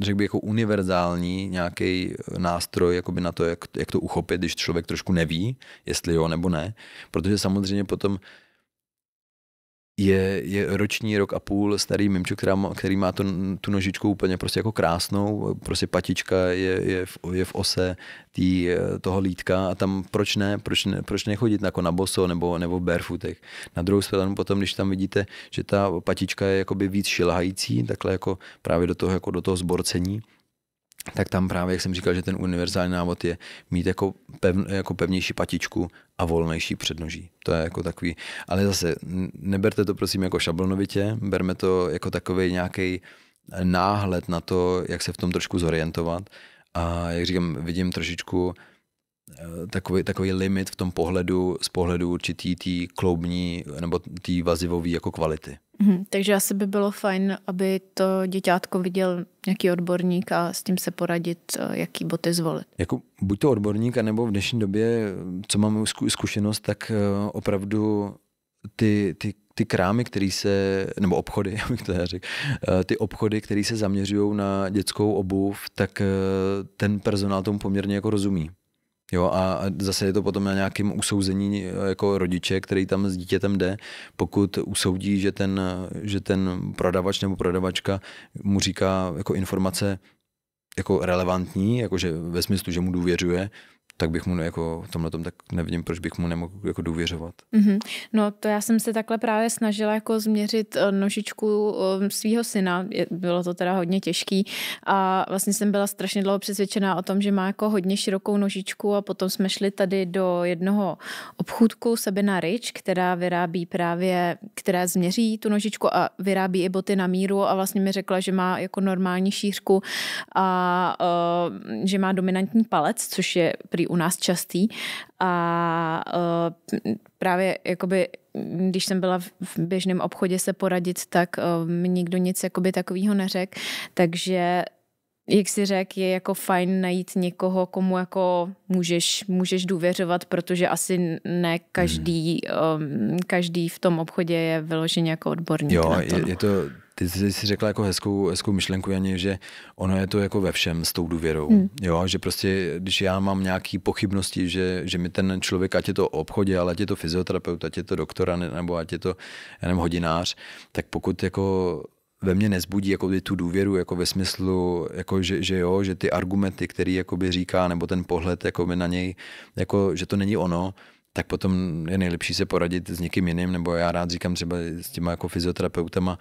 řekl bych, jako univerzální nějaký eh, nástroj jakoby na to, jak, jak to uchopit, když člověk trošku neví, jestli jo nebo ne, protože samozřejmě potom je, je roční rok a půl starý Mimčo, která má, který má to, tu nožičku úplně prostě jako krásnou, prostě patička je, je, v, je v ose tý, eh, toho lítka a tam proč ne, proč, ne, proč nechodit jako na boso nebo, nebo barefootech. Na druhou stranu potom, když tam vidíte, že ta patička je jakoby víc šilhající, takhle jako právě do toho, jako do toho zborcení, tak tam právě, jak jsem říkal, že ten univerzální návod je mít jako, pev, jako pevnější patičku a volnější přednoží. To je jako takový, ale zase neberte to prosím jako šablonovitě, berme to jako takový nějaký náhled na to, jak se v tom trošku zorientovat a jak říkám, vidím trošičku takový, eh, takový limit v tom pohledu, z pohledu určitý tý kloubní nebo tý vazivový jako kvality. Mm-hmm. takže asi by bylo fajn, aby to děťátko viděl nějaký odborník a s tím se poradit, eh, jaký boty zvolit. Jako buď to odborník, anebo v dnešní době, eh, co mám zkušenost, tak eh, opravdu ty, ty, ty krámy, které se, nebo obchody, jak bych to já řekl, ty obchody, které se zaměřují na dětskou obuv, tak ten personál tomu poměrně jako rozumí. Jo, a zase je to potom na nějakém usouzení e, jako rodiče, který tam s dítětem jde, pokud usoudí, že ten, že ten prodavač nebo prodavačka mu říká jako informace jako relevantní, jakože ve smyslu, že mu důvěřuje, tak bych mu jako tomhle tom tak nevidím, proč bych mu nemohl jako důvěřovat. Mm-hmm. No to já jsem se takhle právě snažila jako změřit eh, nožičku eh, svého syna, bylo to teda hodně těžký a vlastně jsem byla strašně dlouho přesvědčená o tom, že má jako hodně širokou nožičku a potom jsme šli tady do jednoho obchůdku Sabina Rich, která vyrábí právě, která změří tu nožičku a vyrábí i boty na míru a vlastně mi řekla, že má jako normální šířku a, a eh, že má dominantní palec, což je prý u nás častý a uh, právě jakoby když jsem byla v běžném obchodě se poradit, tak eh, mi um, nikdo nic jakoby takového neřekl, takže jak si řekl, je jako fajn najít někoho, komu jako můžeš, můžeš důvěřovat, protože asi ne každý, hmm. um, každý v tom obchodě je vyloženě jako odborník. Jo, to, no. je, je to ty jsi řekla jako hezkou, hezkou myšlenku, Janě, že ono je to jako ve všem s tou důvěrou. Mm. Jo, že prostě, když já mám nějaké pochybnosti, že, že mi ten člověk, ať je to obchodě, ale ať je to fyzioterapeut, ať je to doktora, nebo ať je to jenom hodinář, tak pokud jako ve mně nezbudí jako by tu důvěru jako ve smyslu, jako že, že jo, že ty argumenty, který jakoby říká, nebo ten pohled jako na něj, jako, že to není ono, tak potom je nejlepší se poradit s někým jiným, nebo já rád říkám třeba s těma jako fyzioterapeutama,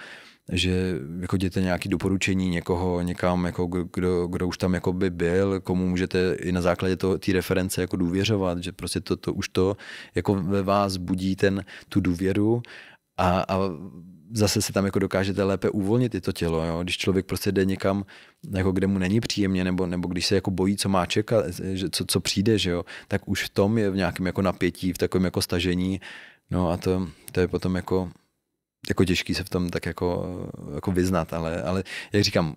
že jako děte nějaké doporučení někoho někam, jako kdo, kdo už tam jako by byl, komu můžete i na základě té reference jako důvěřovat, že prostě to, to už to jako ve vás budí ten, tu důvěru a, a zase se tam jako dokážete lépe uvolnit i to tělo. Jo? Když člověk prostě jde někam, jako kde mu není příjemně, nebo, nebo když se jako bojí, co má čekat, že, co, co přijde, že jo? tak už v tom je v nějakém jako napětí, v takovém jako stažení. No a to, to je potom jako jako těžký se v tom tak jako, jako vyznat, ale, ale jak říkám,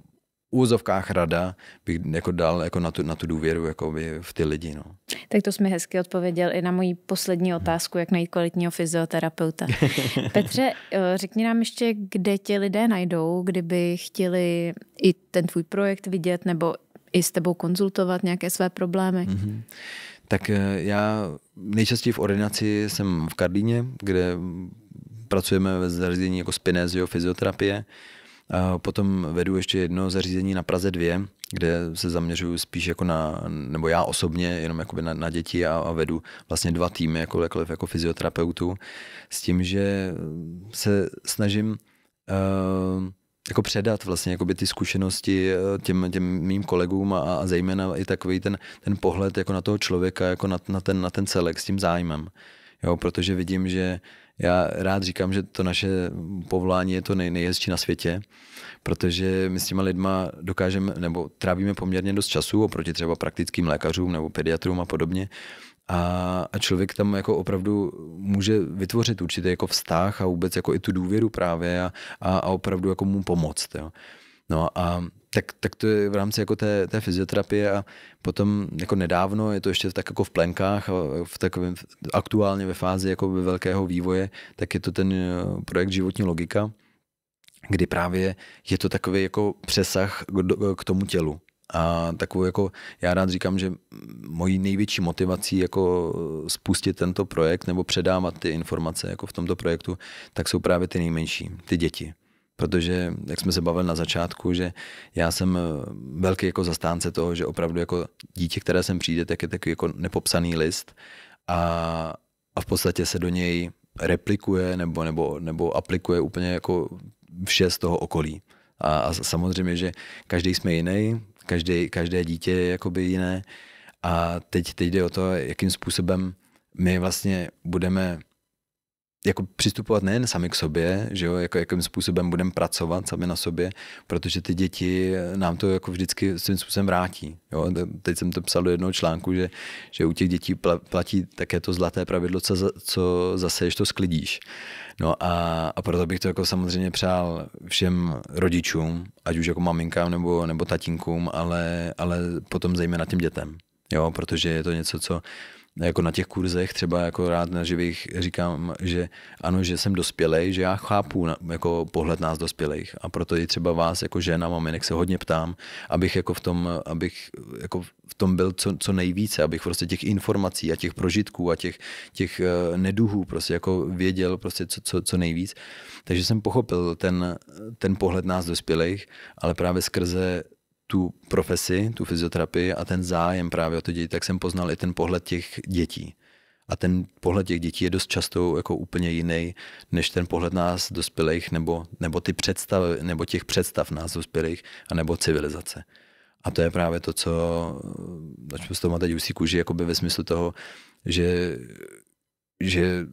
úzovkách rada bych jako dal jako na, tu, na tu důvěru by v ty lidi. No. Tak to jsme hezky odpověděl i na moji poslední hm. otázku, jak najít kvalitního fyzioterapeuta. Petře, eh, řekni nám ještě, kde ti lidé najdou, kdyby chtěli i ten tvůj projekt vidět nebo i s tebou konzultovat nějaké své problémy. Mm-hmm. Tak eh, já nejčastěji v ordinaci jsem v Karlíně, kde pracujeme ve zařízení jako spinezio fyzioterapie. A potom vedu ještě jedno zařízení na Praze 2, kde se zaměřuju spíš jako na, nebo já osobně, jenom jakoby na, na děti a, a vedu vlastně dva týmy jako jako, jako fyzioterapeutů s tím, že se snažím uh, jako předat vlastně jakoby ty zkušenosti eh, těm, těm mým kolegům a, a zejména i takový ten, ten pohled jako na toho člověka, jako na, na, ten, na ten celek s tím zájmem. Jo, protože vidím, že uh, já rád říkám, že to naše povolání je to nej, nejhezčí na světě, protože my s těma lidma dokážeme, nebo trávíme poměrně dost času oproti třeba praktickým lékařům nebo pediatrům a podobně, a, a člověk tam jako opravdu může vytvořit určitý jako vztah a vůbec jako i tu důvěru právě a, a, a opravdu jako mu pomoct. Jo. No a tak, tak to je v rámci jako té, té fyzioterapie a potom jako nedávno, je to ještě tak jako v plenkách, v takovém, aktuálně ve fázi jako ve velkého vývoje, tak je to ten eh, projekt Životní logika, kdy právě je to takový jako přesah k tomu tělu. A takovou jako, já rád říkám, že mojí největší motivací jako spustit tento projekt nebo předávat ty informace jako v tomto projektu, tak jsou právě ty nejmenší, ty děti. Protože, jak jsme se bavili na začátku, že já jsem eh, velký jako zastánce toho, že opravdu jako dítě, které sem přijde, tak je takový jako nepopsaný list a, a v podstatě se do něj replikuje nebo, nebo, nebo aplikuje úplně jako vše z toho okolí. A, a samozřejmě, že každý jsme jiný, každý, každé dítě je jakoby jiné a teď, teď jde o to, jakým způsobem my vlastně budeme jako přistupovat nejen sami k sobě, že jo, jako jakým způsobem budeme pracovat sami na sobě, protože ty děti nám to jako vždycky svým způsobem vrátí. Jo. Teď jsem to psal do jednoho článku, že, že u těch dětí platí také to zlaté pravidlo, co, co ještě to sklidíš. No a, a proto bych to jako samozřejmě přál všem rodičům, ať už jako maminkám nebo, nebo tatínkům, ale, ale potom zejména těm dětem. Jo, protože je to něco, co jako na těch kurzech třeba jako rád na živých říkám, že ano, že jsem dospělej, že já chápu na, jako pohled nás dospělých a proto i třeba vás jako žena, maminek se hodně ptám, abych jako v tom, abych jako v tom byl co, co nejvíce, abych prostě těch informací a těch prožitků a těch, těch eh, neduhů prostě jako věděl prostě co, co, co nejvíc. Takže jsem pochopil ten, ten pohled nás dospělých, ale právě skrze tu profesi, tu fyzioterapii a ten zájem právě o ty děti, tak jsem poznal i ten pohled těch dětí. A ten pohled těch dětí je dost často jako úplně jiný, než ten pohled nás dospělých, nebo, nebo, ty představ, nebo těch představ nás dospělých, a nebo civilizace. A to je právě to, co, začnu s toho teď usí kůži, jakoby ve smyslu toho, že, že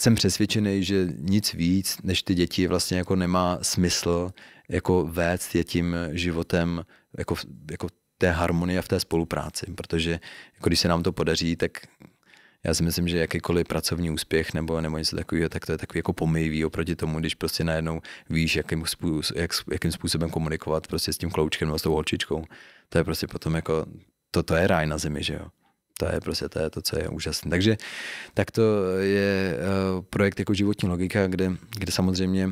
jsem přesvědčený, že nic víc než ty děti vlastně jako nemá smysl jako vést je tím životem jako, jako té harmonie a v té spolupráci, protože jako když se nám to podaří, tak já si myslím, že jakýkoliv pracovní úspěch nebo, nebo něco takového, tak to je takový jako pomývý oproti tomu, když prostě najednou víš, jakým, způsob, jak, jakým způsobem komunikovat prostě s tím kloučkem nebo s tou holčičkou. To je prostě potom jako, to, to je ráj na zemi, že jo. To je prostě to, je to co je úžasné. Takže tak to je eh, projekt jako životní logika, kde, kde samozřejmě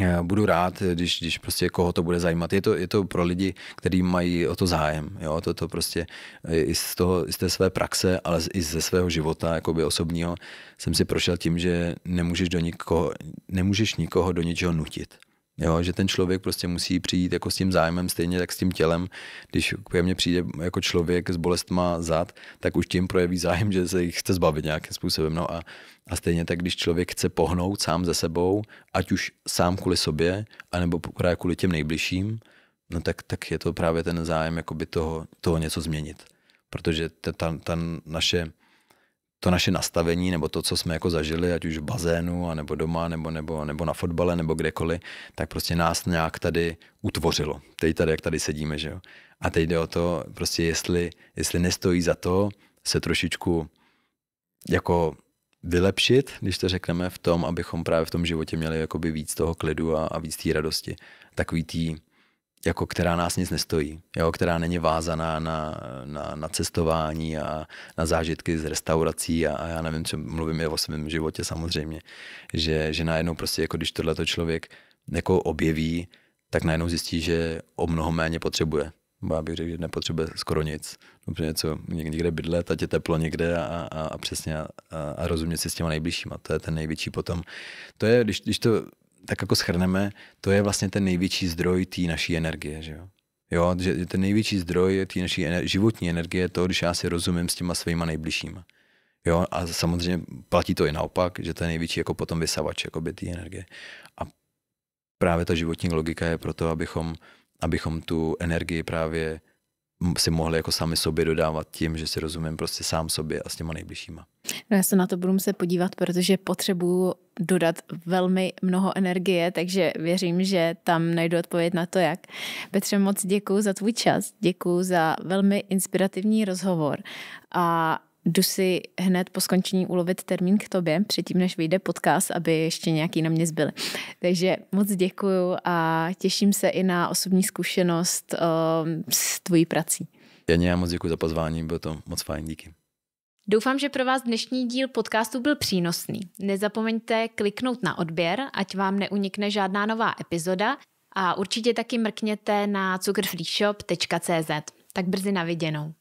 eh, budu rád, když, když prostě koho to bude zajímat. Je to, je to pro lidi, kteří mají o to zájem. Jo? To, to prostě eh, i z, toho, i z té své praxe, ale i ze svého života jakoby osobního jsem si prošel tím, že nemůžeš, do nikoho, nemůžeš nikoho do něčeho nutit. Jo, že ten člověk prostě musí přijít jako s tím zájmem, stejně tak s tím tělem. Když ke mně přijde jako člověk s bolestma zad, tak už tím projeví zájem, že se jich chce zbavit nějakým způsobem. No a, a stejně tak, když člověk chce pohnout sám ze sebou, ať už sám kvůli sobě, anebo právě kvůli těm nejbližším, no tak, tak je to právě ten zájem toho, toho něco změnit. Protože ta, ta, ta naše to naše nastavení nebo to, co jsme jako zažili, ať už v bazénu, nebo doma, nebo, nebo, nebo na fotbale, nebo kdekoliv, tak prostě nás nějak tady utvořilo. Teď tady, jak tady sedíme, že jo. A teď jde o to, prostě jestli, jestli nestojí za to se trošičku jako vylepšit, když to řekneme, v tom, abychom právě v tom životě měli jakoby víc toho klidu a, a víc té radosti. Takový tý jako která nás nic nestojí, jo, která není vázaná na, na, na cestování a na zážitky z restaurací a, a já nevím, co mluvím je o svém životě samozřejmě, že, že najednou prostě jako když tohleto člověk jako objeví, tak najednou zjistí, že o mnoho méně potřebuje. Bo já bych řekl, že nepotřebuje skoro nic. Dobře něco někde bydlet, ať je teplo někde a, a, a přesně a, a rozumět si s těma nejbližšíma. To je ten největší potom. To je, když, když to tak jako schrneme, to je vlastně ten největší zdroj té naší energie, že jo? Jo, že ten největší zdroj té naší ener- životní energie je to, když já si rozumím s těma svýma nejbližšíma. Jo, a samozřejmě platí to i naopak, že to je největší jako potom vysavač jako by té energie. A právě ta životní logika je proto, abychom, abychom tu energii právě si mohli jako sami sobě dodávat tím, že si rozumím prostě sám sobě a s těma nejbližšíma. No já se na to budu muset podívat, protože potřebuju dodat velmi mnoho energie, takže věřím, že tam najdu odpověď na to, jak. Petře, moc děkuji za tvůj čas, děkuji za velmi inspirativní rozhovor a jdu si hned po skončení ulovit termín k tobě, předtím, než vyjde podcast, aby ještě nějaký na mě zbyl. Takže moc děkuju a těším se i na osobní zkušenost uh, s tvojí prací. Janě, já moc děkuji za pozvání, bylo to moc fajn, díky. Doufám, že pro vás dnešní díl podcastu byl přínosný. Nezapomeňte kliknout na odběr, ať vám neunikne žádná nová epizoda a určitě taky mrkněte na cukrfreeshop.cz. Tak brzy na viděnou.